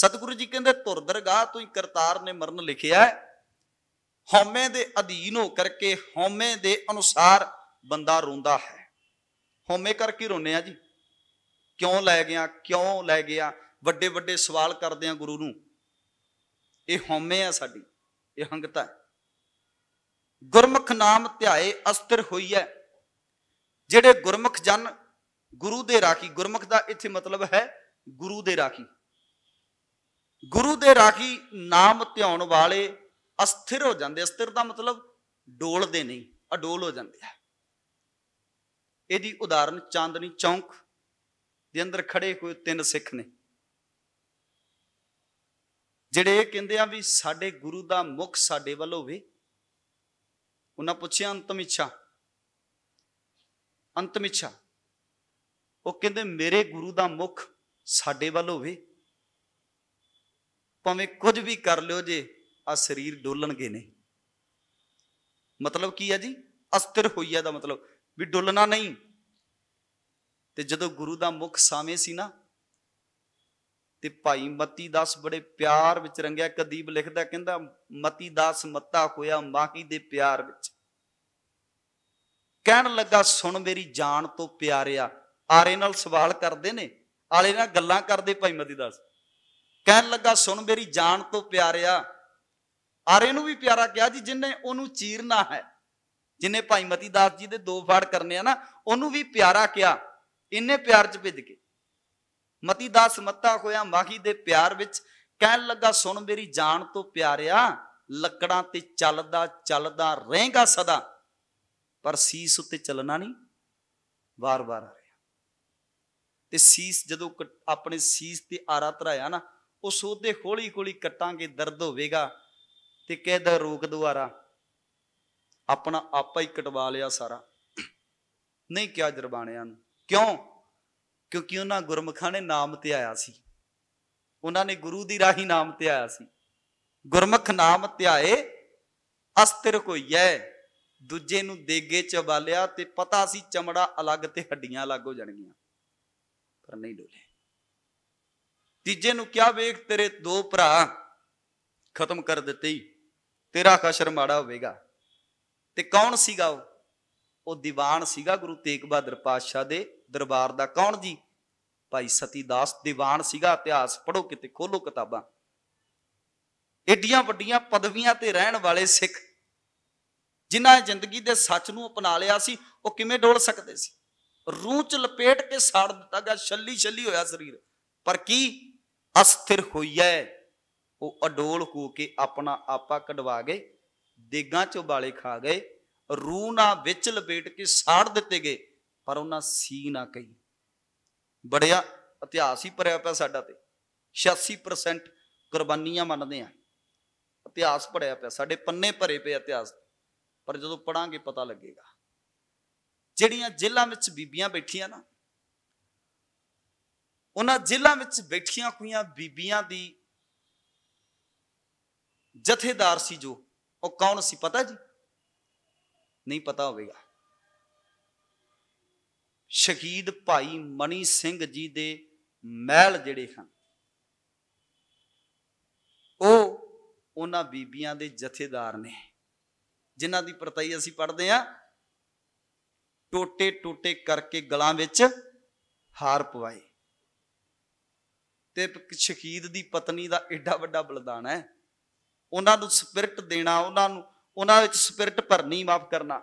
ਸਤਿਗੁਰੂ ਜੀ ਕਹਿੰਦੇ ਧੁਰ ਦਰਗਾਹ ਤੋਂ ਹੀ ਕਰਤਾਰ ਨੇ ਮਰਨ ਲਿਖਿਆ ਹਉਮੈ ਦੇ ਅਧੀਨ ਹੋ ਕਰਕੇ ਹਉਮੈ ਦੇ ਅਨੁਸਾਰ ਬੰਦਾ ਰੋਂਦਾ ਹੈ ਹਉਮੈ ਕਰਕੇ ਰੋਨੇ ਆ ਜੀ ਕਿਉਂ ਲੈ ਗਿਆ ਕਿਉਂ ਲੈ ਗਿਆ ਵੱਡੇ ਵੱਡੇ ਸਵਾਲ ਕਰਦੇ ਆ ਗੁਰੂ ਨੂੰ ਇਹ ਹਉਮੈ ਆ ਸਾਡੀ ਇਹ ਹੰਗਤਾ ਗੁਰਮੁਖ ਨਾਮ ਧਿਆਏ ਅਸਤਰ ਹੋਈ ਹੈ ਜਿਹੜੇ ਗੁਰਮੁਖ ਜਨ ਗੁਰੂ ਦੇ ਰਾਖੀ ਗੁਰਮੁਖ ਦਾ ਇੱਥੇ ਮਤਲਬ ਹੈ ਗੁਰੂ ਦੇ ਰਾਖੀ ਗੁਰੂ ਦੇ ਰਾਖੀ ਨਾਮ ਧਿਆਉਣ ਵਾਲੇ ਅਸਥਿਰ ਹੋ ਜਾਂਦੇ ਅਸਥਿਰ ਦਾ ਮਤਲਬ ਡੋਲਦੇ ਨਹੀਂ ਅਡੋਲ ਹੋ ਜਾਂਦੇ ਆ ਇਹਦੀ ਉਦਾਹਰਨ ਚਾਂਦਨੀ ਚੌਂਕ ਦੇ ਅੰਦਰ ਖੜੇ ਕੋਈ ਤਿੰਨ ਸਿੱਖ ਨੇ ਜਿਹੜੇ ਇਹ ਕਹਿੰਦੇ ਆ ਵੀ ਸਾਡੇ ਗੁਰੂ ਦਾ ਮੁਖ ਸਾਡੇ ਵੱਲ ਹੋਵੇ ਉਹਨਾਂ ਪੁੱਛਿਆ ਅੰਤਮ ਇੱਛਾ ਅੰਤਮ ਇੱਛਾ ਉਹ ਕਹਿੰਦੇ ਮੇਰੇ ਗੁਰੂ ਦਾ ਮੁਖ ਸਾਡੇ ਵੱਲ ਹੋਵੇ ਭਾਵੇਂ ਕੁਝ ਵੀ ਕਰ ਲਿਓ ਜੇ ਆ ਸਰੀਰ ਡੋਲਣਗੇ ਨਹੀਂ ਮਤਲਬ ਕੀ ਆ ਜੀ ਅਸਥਿਰ ਹੋਈਆ ਦਾ ਮਤਲਬ ਵੀ ਡੋਲਣਾ ਨਹੀਂ ਤੇ ਜਦੋਂ ਗੁਰੂ ਦਾ ਮੁਖ ਸਾਵੇਂ ਸੀ ਨਾ ਤੇ ਭਾਈ ਮਤੀ ਦਾਸ ਬੜੇ ਪਿਆਰ ਵਿੱਚ ਰੰਗਿਆ ਕਦੀਬ ਲਿਖਦਾ ਕਹਿੰਦਾ ਮਤੀ ਦਾਸ ਮੱਤਾ ਹੋਇਆ ਮਾਹੀ ਦੇ ਪਿਆਰ ਵਿੱਚ ਕਹਿਣ ਲੱਗਾ ਸੁਣ ਮੇਰੀ ਜਾਨ ਤੋਂ ਪਿਆਰਿਆ ਆਰੇ ਨਾਲ ਸਵਾਲ ਕਰਦੇ ਨੇ ਆਲੇ ਨਾਲ ਗੱਲਾਂ ਕਰਦੇ ਭਾਈ ਮਤੀ ਦਾਸ ਕਹਿਣ ਲੱਗਾ ਸੁਣ ਮੇਰੀ ਜਾਨ ਤੋਂ ਪਿਆਰਿਆ ਆਰੇ ਨੂੰ ਵੀ ਪਿਆਰਾ ਕਿਹਾ ਜੀ ਜਿਨੇ ਉਹਨੂੰ ਚੀਰਨਾ ਹੈ ਜਿਨੇ ਭਾਈ ਮਤੀ ਦਾਸ ਜੀ ਦੇ ਦੋ ਫਾੜ ਕਰਨੇ ਆ ਨਾ ਉਹਨੂੰ ਵੀ ਪਿਆਰਾ ਕਿਹਾ ਇੰਨੇ ਪਿਆਰ ਚ ਭਿੱਜ ਕੇ ਮਤੀ ਦਾਸ ਮੱਤਾ ਹੋਇਆ ਮਾਹੀ ਦੇ ਪਿਆਰ ਵਿੱਚ ਕਹਿਣ ਲੱਗਾ ਸੁਣ ਮੇਰੀ ਜਾਨ ਤੋਂ ਪਿਆਰਿਆ ਲੱਕੜਾਂ ਤੇ ਚੱਲਦਾ ਚੱਲਦਾ ਰਹੇਗਾ ਸਦਾ ਪਰ ਸੀਸ ਉੱਤੇ ਚੱਲਣਾ ਨਹੀਂ ਵਾਰ-ਵਾਰ ਆ ਰਿਹਾ ਤੇ ਸੀਸ ਜਦੋਂ ਆਪਣੇ ਸੀਸ ਤੇ ਆਰਾ ਧਰਾਇਆ ਨਾ ਉਹ ਸੋਦੇ ਖੋਲੀ ਖੋਲੀ ਕੱਟਾਂਗੇ ਦਰਦ ਹੋਵੇਗਾ ਤੇ ਕਹਿਦਾ ਰੋਕ ਦੁਆਰਾ ਆਪਣਾ ਆਪਾ ਹੀ ਕਟਵਾ ਲਿਆ ਸਾਰਾ ਨਹੀਂ ਕਿਹਾ ਜਰਬਾਣਿਆਂ ਨੂੰ ਕਿਉਂ ਕਿਉਂਕਿ ਉਹਨਾਂ ਗੁਰਮਖਾਂ ਨੇ ਨਾਮ ਤੇ ਆਇਆ ਸੀ ਉਹਨਾਂ ਨੇ ਗੁਰੂ ਦੀ ਰਾਹੀ ਨਾਮ ਤੇ ਆਇਆ ਸੀ ਗੁਰਮਖ ਨਾਮ ਧਿਆਏ ਅਸਤਿਰ ਕੋਈਐ ਦੂਜੇ ਨੂੰ ਦੇਗੇ ਚਬਾਲਿਆ ਤੇ ਪਤਾ ਸੀ ਚਮੜਾ ਅਲੱਗ ਤੇ ਹੱਡੀਆਂ ਅਲੱਗ ਹੋ ਜਾਣਗੀਆਂ ਪਰ ਨਹੀਂ ਡੋਲੇ ਤੀਜੇ ਨੂੰ ਕਿਹਾ ਵੇਖ ਤੇਰੇ ਦੋ ਭਰਾ ਖਤਮ ਕਰ ਦਿੱਤੇ ਹੀ ਤੇਰਾ ਕਸ਼ਰ ਮਾੜਾ ਹੋਵੇਗਾ ਤੇ ਕੌਣ ਸੀਗਾ ਉਹ ਉਹ ਦੀਵਾਨ ਸੀਗਾ ਗੁਰੂ ਤੇਗ ਬਹਾਦਰ ਪਾਤਸ਼ਾਹ ਦੇ ਦਰਬਾਰ ਦਾ ਕੌਣ ਜੀ ਭਾਈ ਸਤੀਦਾਸ ਦੀਵਾਨ ਸੀਗਾ ਇਤਿਹਾਸ ਪੜੋ ਕਿਤੇ ਖੋਲੋ ਕਿਤਾਬਾਂ ਏਡੀਆਂ ਵੱਡੀਆਂ ਪਦਵੀਆਂ ਤੇ ਰਹਿਣ ਵਾਲੇ ਸਿੱਖ ਜਿਨ੍ਹਾਂ ਜ਼ਿੰਦਗੀ ਦੇ ਸੱਚ ਨੂੰ ਅਪਣਾ ਲਿਆ ਸੀ ਉਹ ਕਿਵੇਂ ਡੋਲ ਸਕਦੇ ਸੀ ਰੂਹ ਚ ਲਪੇਟ ਕੇ ਸਾੜ ਦਿੱਤਾ ਗਿਆ ਛੱਲੀ ਛੱਲੀ ਹੋਇਆ ਸਰੀਰ ਪਰ ਕੀ ਅਸਥਿਰ ਹੋਈਐ ਉਹ ਅਡੋਲ ਹੋ ਕੇ ਆਪਣਾ ਆਪਾ ਕਢਵਾ ਗਏ ਦੇਗਾਂ ਚ ਉਬਾਲੇ ਖਾ ਗਏ ਰੂਹ ਨਾ ਵਿੱਚ ਲਪੇਟ ਕੇ ਸਾੜ ਦਿੱਤੇ ਗਏ ਪਰ ਉਹਨਾਂ ਸੀ ਨਾ ਕਹੀ ਬੜਿਆ ਇਤਿਹਾਸ ਹੀ ਭਰਿਆ ਪਿਆ ਸਾਡਾ ਤੇ 86% ਕੁਰਬਾਨੀਆਂ ਮੰਨਦੇ ਆ ਇਤਿਹਾਸ ਭੜਿਆ ਪਿਆ ਸਾਡੇ ਪੰਨੇ ਭਰੇ ਪਏ ਇਤਿਹਾਸ ਪਰ ਜਦੋਂ ਪੜਾਂਗੇ ਪਤਾ ਲੱਗੇਗਾ ਜਿਹੜੀਆਂ ਜ਼ਿਲ੍ਹਾ ਵਿੱਚ ਬੀਬੀਆਂ ਬੈਠੀਆਂ ਨਾ ਉਹਨਾਂ ਜ਼ਿਲ੍ਹਾ ਵਿੱਚ ਬੈਠੀਆਂ ਹੋਈਆਂ ਬੀਬੀਆਂ ਦੀ ਜਥੇਦਾਰ ਸੀ ਜੋ ਉਹ ਕੌਣ ਸੀ ਪਤਾ ਜੀ ਨਹੀਂ ਪਤਾ ਹੋਵੇਗਾ ਸ਼ਹੀਦ ਭਾਈ ਮਨੀ ਸਿੰਘ ਜੀ ਦੇ ਮਹਿਲ ਜਿਹੜੇ ਹਨ ਉਹ ਉਹਨਾਂ ਬੀਬੀਆਂ ਦੇ ਜਥੇਦਾਰ ਨੇ ਜਿਨ੍ਹਾਂ ਦੀ ਪਰਤਾਈ ਅਸੀਂ ਪੜਦੇ ਆ ਟੋਟੇ ਟੋਟੇ ਕਰਕੇ ਗਲਾਂ ਵਿੱਚ ਹਾਰ ਪਵਾਏ ਤੇ ਸ਼ਹੀਦ ਦੀ ਪਤਨੀ ਦਾ ਐਡਾ ਵੱਡਾ ਬਲਿਦਾਨ ਹੈ ਉਹਨਾਂ ਨੂੰ ਸਪਿਰਟ ਦੇਣਾ ਉਹਨਾਂ ਨੂੰ ਉਹਨਾਂ ਵਿੱਚ ਸਪਿਰਟ ਭਰਨੀ ਮਾਫ ਕਰਨਾ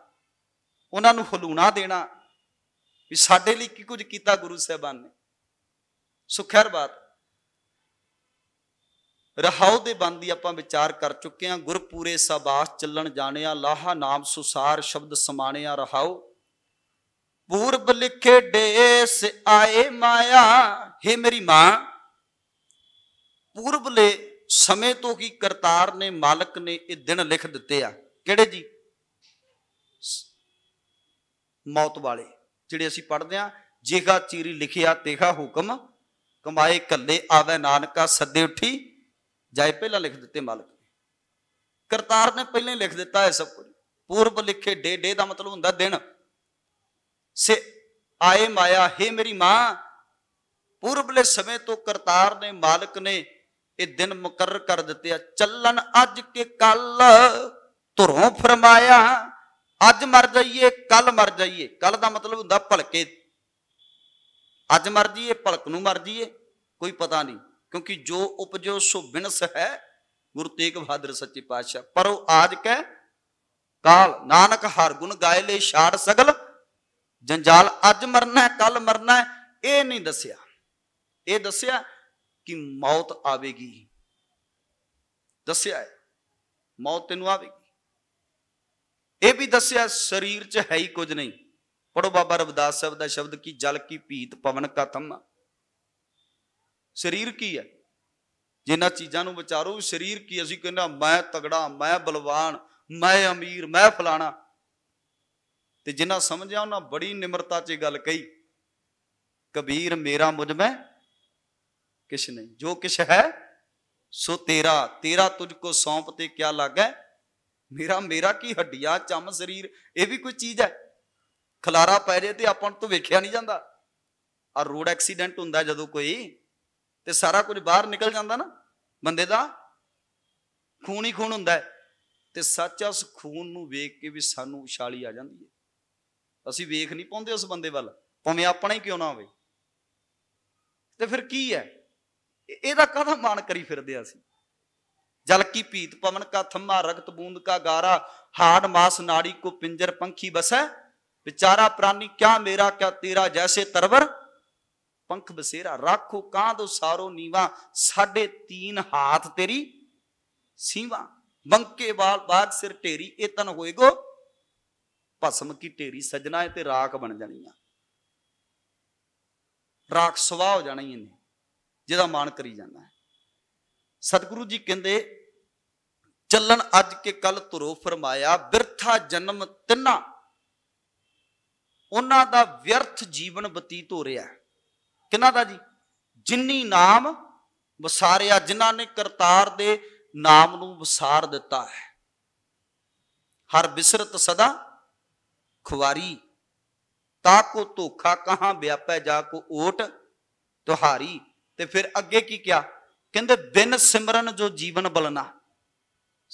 ਉਹਨਾਂ ਨੂੰ ਹਲੂਣਾ ਦੇਣਾ ਵੀ ਸਾਡੇ ਲਈ ਕੀ ਕੁਝ ਕੀਤਾ ਗੁਰੂ ਸਾਹਿਬਾਨ ਨੇ ਸੁਖੈਰ ਬਾਤ ਰਹਾਉ ਦੇ ਬੰਦੀ ਆਪਾਂ ਵਿਚਾਰ ਕਰ ਚੁੱਕੇ ਆ ਗੁਰਪੂਰੇ ਸਬਾਸ ਚੱਲਣ ਜਾਣਿਆ ਲਾਹਾ ਨਾਮ ਸੁਸਾਰ ਸ਼ਬਦ ਸਮਾਣਿਆ ਰਹਾਉ ਪੂਰਬ ਲਿਖੇ ਡੇਸ ਆਏ ਮਾਇਆ ਹੇ ਮੇਰੀ ਮਾਂ ਪੂਰਬਲੇ ਸਮੇਂ ਤੋਂ ਹੀ ਕਰਤਾਰ ਨੇ ਮਾਲਕ ਨੇ ਇਹ ਦਿਨ ਲਿਖ ਦਿੱਤੇ ਆ ਕਿਹੜੇ ਜੀ ਮੌਤ ਵਾਲੇ ਜਿਹੜੇ ਅਸੀਂ ਪੜ੍ਹਦੇ ਆ ਜੇਗਾ ਚੀਰੀ ਲਿਖਿਆ ਤੇਗਾ ਹੁਕਮ ਕਮਾਏ ਕੱਲੇ ਆਵੇ ਨਾਨਕਾ ਸੱਦੇ ਉੱਠੀ ਜਾਇ ਪਹਿਲਾਂ ਲਿਖ ਦਿੱਤੇ ਮਾਲਕ ਨੇ ਕਰਤਾਰ ਨੇ ਪਹਿਲਾਂ ਹੀ ਲਿਖ ਦਿੱਤਾ ਹੈ ਸਭ ਕੁਝ ਪੂਰਬ ਲਿਖੇ ਡੇ ਡੇ ਦਾ ਮਤਲਬ ਹੁੰਦਾ ਦਿਨ ਸੇ ਆਏ ਮਾਇਆ ਹੈ ਮੇਰੀ ਮਾਂ ਪੂਰਬਲੇ ਸਮੇਂ ਤੋਂ ਕਰਤਾਰ ਨੇ ਮਾਲਕ ਨੇ ਇਹ ਦਿਨ ਮੁਕਰਰ ਕਰ ਦਿੱਤੇ ਆ ਚੱਲਣ ਅੱਜ ਕੇ ਕੱਲ ਧਰੋਂ ਫਰਮਾਇਆ ਅੱਜ ਮਰ ਜਾਈਏ ਕੱਲ ਮਰ ਜਾਈਏ ਕੱਲ ਦਾ ਮਤਲਬ ਹੁੰਦਾ ਭਲਕੇ ਅੱਜ ਮਰ ਜਾਈਏ ਭਲਕ ਨੂੰ ਮਰ ਜਾਈਏ ਕੋਈ ਪਤਾ ਨਹੀਂ ਕਿਉਂਕਿ ਜੋ ਉਪਜੋ ਸੋ ਬਿਨਸ ਹੈ ਗੁਰੂ ਤੇਗ ਬਹਾਦਰ ਸੱਚੇ ਪਾਤਸ਼ਾਹ ਪਰ ਉਹ ਆਜ ਕੈ ਕਾਲ ਨਾਨਕ ਹਰ ਗੁਣ ਗਾਏ ਲੈ ਛਾੜ ਸਗਲ ਜੰਜਾਲ ਅੱਜ ਮਰਨਾ ਕੱਲ ਮਰਨਾ ਇਹ ਨਹੀਂ ਦੱਸਿਆ ਇਹ ਦੱਸਿਆ ਕਿ ਮੌਤ ਆਵੇਗੀ ਦੱਸਿਆ ਮੌਤ ਤੈਨੂੰ ਆਵੇਗੀ ਇਹ ਵੀ ਦੱਸਿਆ ਸਰੀਰ 'ਚ ਹੈ ਹੀ ਕੁਝ ਨਹੀਂ ਪੜੋ ਬਾਬਾ ਰਵਿਦਾਸ ਸਾਹਿਬ ਦਾ ਸ਼ਬਦ ਕੀ ਜਲ ਕੀ ਭੀਤ ਪਵਨ ਕਾ ਸਰੀਰ ਕੀ ਹੈ ਜਿੰਨਾ ਚੀਜ਼ਾਂ ਨੂੰ ਵਿਚਾਰੋ ਸਰੀਰ ਕੀ ਅਸੀਂ ਕਹਿੰਦਾ ਮੈਂ ਤਗੜਾ ਮੈਂ ਬਲਵਾਨ ਮੈਂ ਅਮੀਰ ਮੈਂ ਫਲਾਣਾ ਤੇ ਜਿੰਨਾ ਸਮਝਿਆ ਉਹਨਾਂ ਬੜੀ ਨਿਮਰਤਾ 'ਚ ਗੱਲ ਕਹੀ ਕਬੀਰ ਮੇਰਾ ਮੁਝ ਕਿਛ ਨਹੀਂ ਜੋ ਕਿਛ ਹੈ ਸੋ ਤੇਰਾ ਤੇਰਾ ਤੁਝ ਕੋ ਸੌਂਪ ਤੇ ਕਿਆ ਲੱਗੈ ਮੇਰਾ ਮੇਰਾ ਕੀ ਹੱਡੀਆਂ ਚਮ ਸਰੀਰ ਇਹ ਵੀ ਕੋਈ ਚੀਜ਼ ਹੈ ਖਲਾਰਾ ਪੈ ਜੇ ਤੇ ਆਪਾਂ ਤੋਂ ਵੇਖਿਆ ਨਹੀਂ ਜਾਂਦਾ ਆ ਰੋਡ ਐਕਸੀਡੈਂਟ ਹੁੰਦਾ ਜਦੋਂ ਕੋਈ ਤੇ ਸਾਰਾ ਕੁਝ ਬਾਹਰ ਨਿਕਲ ਜਾਂਦਾ ਨਾ ਬੰਦੇ ਦਾ ਖੂਨ ਹੀ ਖੂਨ ਹੁੰਦਾ ਤੇ ਸੱਚ ਉਸ ਖੂਨ ਨੂੰ ਵੇਖ ਕੇ ਵੀ ਸਾਨੂੰ ਉਛਾਲੀ ਆ ਜਾਂਦੀ ਹੈ ਅਸੀਂ ਵੇਖ ਨਹੀਂ ਪਾਉਂਦੇ ਉਸ ਬੰਦੇ ਵੱਲ ਭਾਵੇਂ ਆਪਣਾ ਹੀ ਕਿਉਂ ਨਾ ਹੋਵੇ ਤੇ ਫਿਰ ਕੀ ਹੈ ਇਹਦਾ ਕਾਹਦਾ ਮਾਨ ਕਰੀ ਫਿਰਦੇ ਸੀ ਜਲ ਕੀ ਪੀਤ ਪਵਨ ਕਾ ਥੰਮਾ ਰਕਤ ਬੂੰਦ ਕਾ ਗਾਰਾ ਹਾੜ ਮਾਸ ਨਾੜੀ ਕੋ ਪਿੰਜਰ ਪੰਖੀ ਬਸੈ ਵਿਚਾਰਾ ਪ੍ਰਾਨੀ ਕਿਆ ਮੇਰਾ ਕਿਆ ਤੇਰਾ ਜੈਸੇ ਤਰਵਰ ਪੰਖ ਬਸੇਰਾ ਰੱਖੋ ਕਾਂ ਦੋ ਸਾਰੋ ਨੀਵਾ ਸਾਡੇ ਤੀਨ ਹਾਥ ਤੇਰੀ ਸੀਵਾ ਬੰਕੇ ਵਾਲ ਬਾਗ ਸਿਰ ਢੇਰੀ ਇਹ ਤਨ ਹੋਏਗੋ ਭਸਮ ਕੀ ਢੇਰੀ ਸਜਣਾ ਤੇ ਰਾਖ ਬਣ ਜਾਣੀਆਂ ਰਾਖ ਸਵਾ ਹੋ ਜਾਣੀ ਇਹਨੇ ਜਿਹਦਾ ਮਾਣ ਕਰੀ ਜਾਂਦਾ ਹੈ ਸਤਿਗੁਰੂ ਜੀ ਕਹਿੰਦੇ ਚੱਲਣ ਅੱਜ ਕੇ ਕੱਲ ਤੁਰੋ ਫਰਮਾਇਆ ਬਿਰਥਾ ਜਨਮ ਤਿੰਨਾ ਉਹਨਾਂ ਦਾ ਵਿਅਰਥ ਜੀਵਨ ਬਤੀਤ ਹੋ ਰਿਹਾ ਕਿਨਾਂ ਦਾ ਜੀ ਜਿਨੀ ਨਾਮ ਵਸਾਰਿਆ ਜਿਨ੍ਹਾਂ ਨੇ ਕਰਤਾਰ ਦੇ ਨਾਮ ਨੂੰ ਵਸਾਰ ਦਿੱਤਾ ਹੈ ਹਰ ਬਿਸਰਤ ਸਦਾ ਖੁਵਾਰੀ ਤਾ ਕੋ ਧੋਖਾ ਕਹਾ ਵਿਆਪੈ ਜਾ ਕੋ ਓਟ ਤੁਹਾਰੀ ਤੇ ਫਿਰ ਅੱਗੇ ਕੀ ਕਿਹਾ ਕਹਿੰਦੇ ਬਿਨ ਸਿਮਰਨ ਜੋ ਜੀਵਨ ਬਲਨਾ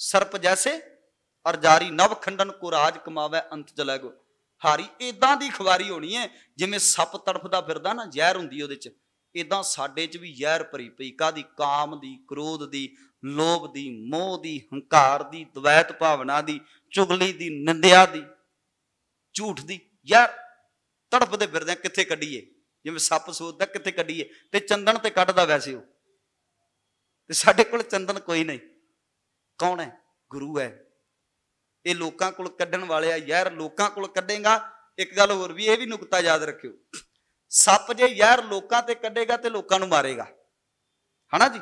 ਸਰਪ ਜੈਸੇ ਔਰ ਜਾਰੀ ਨਵ ਖੰਡਨ ਕੋ ਰਾਜ ਕਮਾਵੇ ਅੰਤ ਚਲੇ ਗੋ ਹਾਰੀ ਇਦਾਂ ਦੀ ਖਵਾਰੀ ਹੋਣੀ ਹੈ ਜਿਵੇਂ ਸੱਪ ਤੜਫਦਾ ਫਿਰਦਾ ਨਾ ਜ਼ਹਿਰ ਹੁੰਦੀ ਉਹਦੇ ਚ ਇਦਾਂ ਸਾਡੇ ਚ ਵੀ ਜ਼ਹਿਰ ਭਰੀ ਪਈ ਕਾਦੀ ਕਾਮ ਦੀ ਕ੍ਰੋਧ ਦੀ ਲੋਭ ਦੀ ਮੋਹ ਦੀ ਹੰਕਾਰ ਦੀ ਦਵੈਤ ਭਾਵਨਾ ਦੀ ਚੁਗਲੀ ਦੀ ਨਿੰਦਿਆ ਦੀ ਝੂਠ ਦੀ ਯਾਰ ਤੜਫਦੇ ਫਿਰਦੇ ਕਿੱਥੇ ਕੱਢੀਏ ਜਿਵੇਂ ਸੱਪ ਸੋਚਦਾ ਕਿੱਥੇ ਕੱਢੀਏ ਤੇ ਚੰਦਨ ਤੇ ਕੱਢਦਾ ਵੈਸੇ ਉਹ ਤੇ ਸਾਡੇ ਕੋਲ ਚੰਦਨ ਕੋਈ ਨਹੀਂ ਕੌਣ ਹੈ ਗੁਰੂ ਹੈ ਇਹ ਲੋਕਾਂ ਕੋਲ ਕੱਢਣ ਵਾਲੇ ਆ ਯਾਰ ਲੋਕਾਂ ਕੋਲ ਕੱਢੇਗਾ ਇੱਕ ਗੱਲ ਹੋਰ ਵੀ ਇਹ ਵੀ ਨੁਕਤਾ ਯਾਦ ਰੱਖਿਓ ਸੱਪ ਜੇ ਯਾਰ ਲੋਕਾਂ ਤੇ ਕੱਢੇਗਾ ਤੇ ਲੋਕਾਂ ਨੂੰ ਮਾਰੇਗਾ ਹਨਾ ਜੀ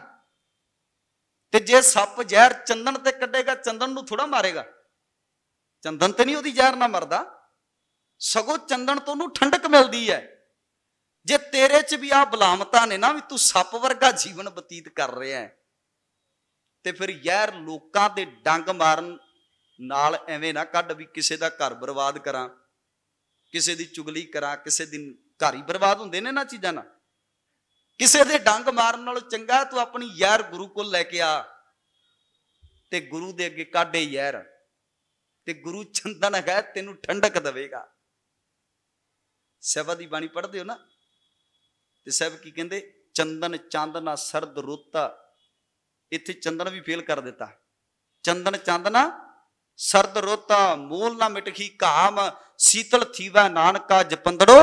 ਤੇ ਜੇ ਸੱਪ ਜ਼ਹਿਰ ਚੰਦਨ ਤੇ ਕੱਢੇਗਾ ਚੰਦਨ ਨੂੰ ਥੋੜਾ ਮਾਰੇਗਾ ਚੰਦਨ ਤੇ ਨਹੀਂ ਉਹਦੀ ਜ਼ਹਿਰ ਨਾ ਮਰਦਾ ਸਗੋਂ ਚੰਦਨ ਤੋਂ ਉਹਨੂੰ ਠੰਡਕ ਮਿਲਦੀ ਹੈ ਜੇ ਤੇਰੇ 'ਚ ਵੀ ਆ ਬਲਾਮਤਾ ਨੇ ਨਾ ਵੀ ਤੂੰ ਸੱਪ ਵਰਗਾ ਜੀਵਨ ਬਤੀਤ ਕਰ ਰਿਹਾ ਹੈ ਤੇ ਫਿਰ ਯਾਰ ਲੋਕਾਂ ਦੇ ਡੰਗ ਮਾਰਨ ਨਾਲ ਐਵੇਂ ਨਾ ਕੱਢ ਵੀ ਕਿਸੇ ਦਾ ਘਰ ਬਰਬਾਦ ਕਰਾਂ ਕਿਸੇ ਦੀ ਚੁਗਲੀ ਕਰਾਂ ਕਿਸੇ ਦਿਨ ਘਰ ਹੀ ਬਰਬਾਦ ਹੁੰਦੇ ਨੇ ਨਾ ਚੀਜ਼ਾਂ ਨਾਲ ਕਿਸੇ ਦੇ ਡੰਗ ਮਾਰਨ ਨਾਲ ਚੰਗਾ ਤੂੰ ਆਪਣੀ ਯਾਰ ਗੁਰੂ ਕੋਲ ਲੈ ਕੇ ਆ ਤੇ ਗੁਰੂ ਦੇ ਅੱਗੇ ਕਾਢੇ ਯਾਰ ਤੇ ਗੁਰੂ ਚੰਦਨ ਹੈ ਤੈਨੂੰ ਠੰਡਕ ਦੇਵੇਗਾ ਸ਼ਬਦ ਦੀ ਬਾਣੀ ਪੜ੍ਹਦੇ ਹੋ ਨਾ ਤੇ ਸਾਹਿਬ ਕੀ ਕਹਿੰਦੇ ਚੰਦਨ ਚਾਂਦਨਾ ਸਰਦ ਰੁੱਤ ਇੱਥੇ ਚੰਦਨ ਵੀ ਫੇਲ ਕਰ ਦਿੱਤਾ ਚੰਦਨ ਚਾਂਦਨਾ ਸਰਦ ਰੁੱਤ ਮੂਲ ਨਾ ਮਿਟਖੀ ਕਾਮ ਸੀਤਲ ਥੀਵਾ ਨਾਨਕਾ ਜਪੰਦੜੋ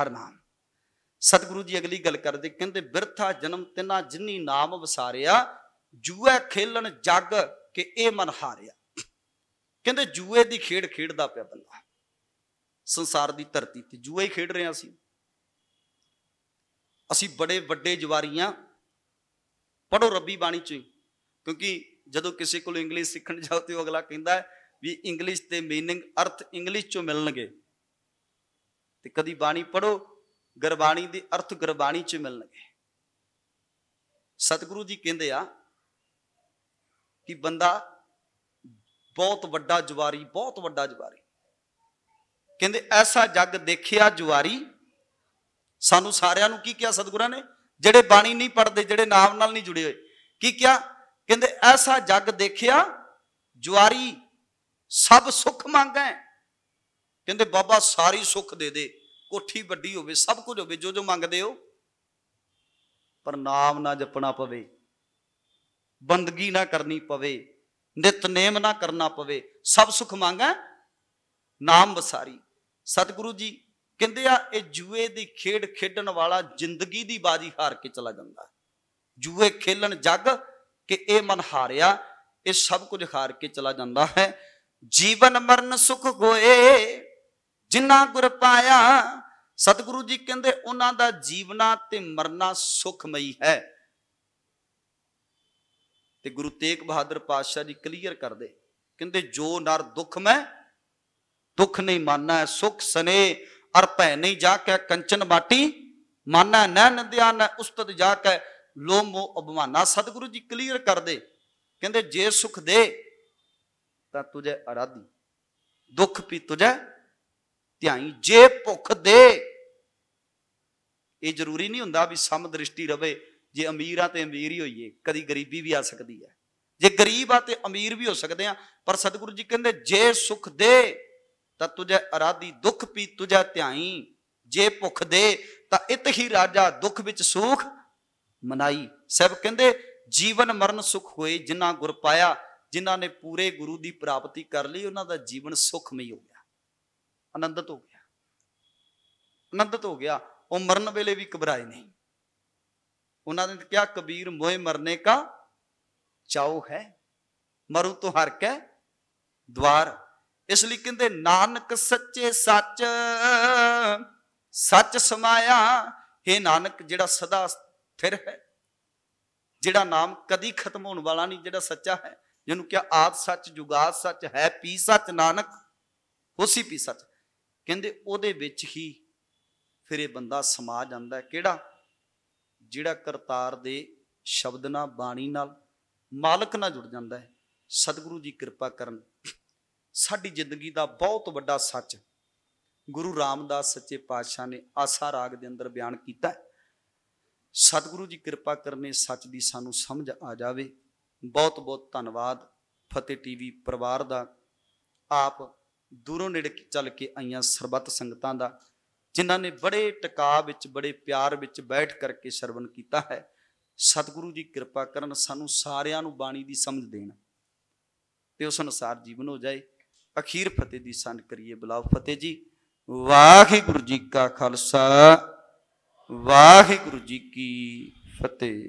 ਹਰਨਾਮ ਸਤਿਗੁਰੂ ਜੀ ਅਗਲੀ ਗੱਲ ਕਰਦੇ ਕਹਿੰਦੇ ਬਿਰਥਾ ਜਨਮ ਤਿਨਾ ਜਿਨੀ ਨਾਮ ਵਸਾਰਿਆ ਜੂਏ ਖੇਲਣ ਜੱਗ ਕਿ ਇਹ ਮਨ ਹਾਰਿਆ ਕਹਿੰਦੇ ਜੂਏ ਦੀ ਖੇਡ ਖੇਡਦਾ ਪਿਆ ਬੰਦਾ ਸੰਸਾਰ ਦੀ ਧਰਤੀ ਤੇ ਜੂਏ ਹੀ ਖੇਡ ਰਿਹਾ ਸੀ ਅਸੀਂ ਬੜੇ ਵੱਡੇ ਜਵਾਰੀਆਂ ਪੜੋ ਰੱਬੀ ਬਾਣੀ ਚ ਕਿਉਂਕਿ ਜਦੋਂ ਕਿਸੇ ਕੋਲ ਇੰਗਲਿਸ਼ ਸਿੱਖਣ ਜਾਓ ਤੇ ਉਹ ਅਗਲਾ ਕਹਿੰਦਾ ਵੀ ਇੰਗਲਿਸ਼ ਤੇ ਮੀਨਿੰਗ ਅਰਥ ਇੰਗਲਿਸ਼ ਚੋਂ ਮਿਲਣਗੇ ਤੇ ਕਦੀ ਬਾਣੀ ਪੜੋ ਗੁਰਬਾਣੀ ਦੇ ਅਰਥ ਗੁਰਬਾਣੀ ਚ ਮਿਲਣਗੇ ਸਤਿਗੁਰੂ ਜੀ ਕਹਿੰਦੇ ਆ ਕਿ ਬੰਦਾ ਬਹੁਤ ਵੱਡਾ ਜਵਾਰੀ ਬਹੁਤ ਵੱਡਾ ਜਵਾਰੀ ਕਹਿੰਦੇ ਐਸਾ ਜੱਗ ਦੇਖਿਆ ਜਵਾਰੀ ਸਾਨੂੰ ਸਾਰਿਆਂ ਨੂੰ ਕੀ ਕਿਹਾ ਸਤਿਗੁਰਾਂ ਨੇ ਜਿਹੜੇ ਬਾਣੀ ਨਹੀਂ ਪੜਦੇ ਜਿਹੜੇ ਨਾਮ ਨਾਲ ਨਹੀਂ ਜੁੜੇ ਹੋਏ ਕੀ ਕਿਹਾ ਕਹਿੰਦੇ ਐਸਾ ਜੱਗ ਦੇਖਿਆ ਜੁਆਰੀ ਸਭ ਸੁੱਖ ਮੰਗੈ ਕਹਿੰਦੇ ਬਾਬਾ ਸਾਰੀ ਸੁੱਖ ਦੇ ਦੇ ਕੋਠੀ ਵੱਡੀ ਹੋਵੇ ਸਭ ਕੁਝ ਹੋਵੇ ਜੋ ਜੋ ਮੰਗਦੇ ਹੋ ਪਰ ਨਾਮ ਨਾ ਜਪਣਾ ਪਵੇ ਬੰਦਗੀ ਨਾ ਕਰਨੀ ਪਵੇ ਨਿਤਨੇਮ ਨਾ ਕਰਨਾ ਪਵੇ ਸਭ ਸੁੱਖ ਮੰਗਾ ਨਾਮ ਵਸਾਰੀ ਸਤਿਗੁਰੂ ਜੀ ਕਹਿੰਦੇ ਆ ਇਹ ਜੂਏ ਦੀ ਖੇਡ ਖੇਡਣ ਵਾਲਾ ਜ਼ਿੰਦਗੀ ਦੀ ਬਾਜੀ ਹਾਰ ਕੇ ਚਲਾ ਜਾਂਦਾ ਜੂਏ ਖੇਲਣ ਜੱਗ ਕਿ ਇਹ ਮਨ ਹਾਰਿਆ ਇਹ ਸਭ ਕੁਝ ਹਾਰ ਕੇ ਚਲਾ ਜਾਂਦਾ ਹੈ ਜੀਵਨ ਮਰਨ ਸੁਖ ਹੋਏ ਜਿਨ੍ਹਾਂ ਗੁਰ ਪਾਇਆ ਸਤਿਗੁਰੂ ਜੀ ਕਹਿੰਦੇ ਉਹਨਾਂ ਦਾ ਜੀਵਨਾ ਤੇ ਮਰਨਾ ਸੁਖਮਈ ਹੈ ਤੇ ਗੁਰੂ ਤੇਗ ਬਹਾਦਰ ਪਾਤਸ਼ਾਹ ਜੀ ਕਲੀਅਰ ਕਰਦੇ ਕਹਿੰਦੇ ਜੋ ਨਰ ਦੁੱਖ ਮੈਂ ਦੁੱਖ ਨਹੀਂ ਮੰਨਣਾ ਸੁਖ ਸਨੇ ਹਰ ਭੈ ਨਹੀਂ ਜਾ ਕੇ ਕੰਚਨ ਬਾਟੀ ਮਾਨਾ ਨੈ ਨਦਿਆ ਨੈ ਉਸਤਤ ਜਾ ਕੇ ਲੋਮੋ ਅਭਮਾਨਾ ਸਤਿਗੁਰੂ ਜੀ ਕਲੀਅਰ ਕਰਦੇ ਕਹਿੰਦੇ ਜੇ ਸੁਖ ਦੇ ਤਾਂ ਤੁਝੇ ਅਰਾਧੀ ਦੁੱਖ ਵੀ ਤੁਝੇ ਧਿਆਈ ਜੇ ਭੁੱਖ ਦੇ ਇਹ ਜ਼ਰੂਰੀ ਨਹੀਂ ਹੁੰਦਾ ਵੀ ਸਮ ਦ੍ਰਿਸ਼ਟੀ ਰਵੇ ਜੇ ਅਮੀਰ ਆ ਤੇ ਅਮੀਰ ਹੀ ਹੋਈਏ ਕਦੀ ਗਰੀਬੀ ਵੀ ਆ ਸਕਦੀ ਹੈ ਜੇ ਗਰੀਬ ਆ ਤੇ ਅਮੀਰ ਵੀ ਹੋ ਸਕਦੇ ਆ ਪਰ ਸਤਿਗੁਰੂ ਜੀ ਕਹਿੰਦੇ ਜੇ ਸੁਖ ਦੇ ਤਾਂ ਤੁਝੇ ਅਰਾਦੀ ਦੁੱਖ ਪੀ ਤੁਝੇ ਧਿਆਈ ਜੇ ਭੁੱਖ ਦੇ ਤਾਂ ਇਤ ਹੀ ਰਾਜਾ ਦੁੱਖ ਵਿੱਚ ਸੁਖ ਮਨਾਈ ਸਭ ਕਹਿੰਦੇ ਜੀਵਨ ਮਰਨ ਸੁਖ ਹੋਏ ਜਿਨ੍ਹਾਂ ਗੁਰ ਪਾਇਆ ਜਿਨ੍ਹਾਂ ਨੇ ਪੂਰੇ ਗੁਰੂ ਦੀ ਪ੍ਰਾਪਤੀ ਕਰ ਲਈ ਉਹਨਾਂ ਦਾ ਜੀਵਨ ਸੁਖਮਈ ਹੋ ਗਿਆ ਆਨੰਦਤ ਹੋ ਗਿਆ ਆਨੰਦਤ ਹੋ ਗਿਆ ਉਹ ਮਰਨ ਵੇਲੇ ਵੀ ਘਬਰਾਏ ਨਹੀਂ ਉਹਨਾਂ ਨੇ ਕਿਹਾ ਕਬੀਰ ਮੋਏ ਮਰਨੇ ਕਾ ਚਾਉ ਹੈ ਮਰੂ ਤੋ ਹਰ ਕੈ ਦਵਾਰ ਇਸ ਲਈ ਕਹਿੰਦੇ ਨਾਨਕ ਸੱਚੇ ਸੱਚ ਸੱਚ ਸਮਾਇਆ ਏ ਨਾਨਕ ਜਿਹੜਾ ਸਦਾ ਫਿਰ ਹੈ ਜਿਹੜਾ ਨਾਮ ਕਦੀ ਖਤਮ ਹੋਣ ਵਾਲਾ ਨਹੀਂ ਜਿਹੜਾ ਸੱਚਾ ਹੈ ਜਿਹਨੂੰ ਕਿਹਾ ਆਦ ਸੱਚ ਜੁਗਾਦ ਸੱਚ ਹੈ ਪੀ ਸੱਚ ਨਾਨਕ ਉਸੇ ਪੀ ਸੱਚ ਕਹਿੰਦੇ ਉਹਦੇ ਵਿੱਚ ਹੀ ਫਿਰ ਇਹ ਬੰਦਾ ਸਮਾ ਜਾਂਦਾ ਕਿਹੜਾ ਜਿਹੜਾ ਕਰਤਾਰ ਦੇ ਸ਼ਬਦ ਨਾਲ ਬਾਣੀ ਨਾਲ ਮਾਲਕ ਨਾਲ ਜੁੜ ਜਾਂਦਾ ਹੈ ਸਤਿਗੁਰੂ ਜੀ ਕਿਰਪਾ ਕਰਨ ਸਾਡੀ ਜ਼ਿੰਦਗੀ ਦਾ ਬਹੁਤ ਵੱਡਾ ਸੱਚ ਗੁਰੂ ਰਾਮਦਾਸ ਸੱਚੇ ਪਾਤਸ਼ਾਹ ਨੇ ਆਸਾ ਰਾਗ ਦੇ ਅੰਦਰ ਬਿਆਨ ਕੀਤਾ ਹੈ ਸਤਿਗੁਰੂ ਜੀ ਕਿਰਪਾ ਕਰਨੇ ਸੱਚ ਦੀ ਸਾਨੂੰ ਸਮਝ ਆ ਜਾਵੇ ਬਹੁਤ ਬਹੁਤ ਧੰਨਵਾਦ ਫਤਿਹ ਟੀਵੀ ਪਰਿਵਾਰ ਦਾ ਆਪ ਦੂਰੋਂ ਨੇੜੇ ਚੱਲ ਕੇ ਆਈਆਂ ਸਰਬੱਤ ਸੰਗਤਾਂ ਦਾ ਜਿਨ੍ਹਾਂ ਨੇ ਬੜੇ ਟਿਕਾ ਵਿੱਚ ਬੜੇ ਪਿਆਰ ਵਿੱਚ ਬੈਠ ਕਰਕੇ ਸਰਵਣ ਕੀਤਾ ਹੈ ਸਤਿਗੁਰੂ ਜੀ ਕਿਰਪਾ ਕਰਨ ਸਾਨੂੰ ਸਾਰਿਆਂ ਨੂੰ ਬਾਣੀ ਦੀ ਸਮਝ ਦੇਣ ਤੇ ਉਸ ਅਨੁਸਾਰ ਜੀਵਨ ਹੋ ਜਾਏ ਅਖੀਰ ਫਤਿਹ ਦੀ ਸੰਨ ਕਰੀਏ ਬੁਲਾਓ ਫਤਿਹ ਜੀ ਵਾਹਿਗੁਰੂ ਜੀ ਕਾ ਖਾਲਸਾ ਵਾਹਿਗੁਰੂ ਜੀ ਕੀ ਫਤਿਹ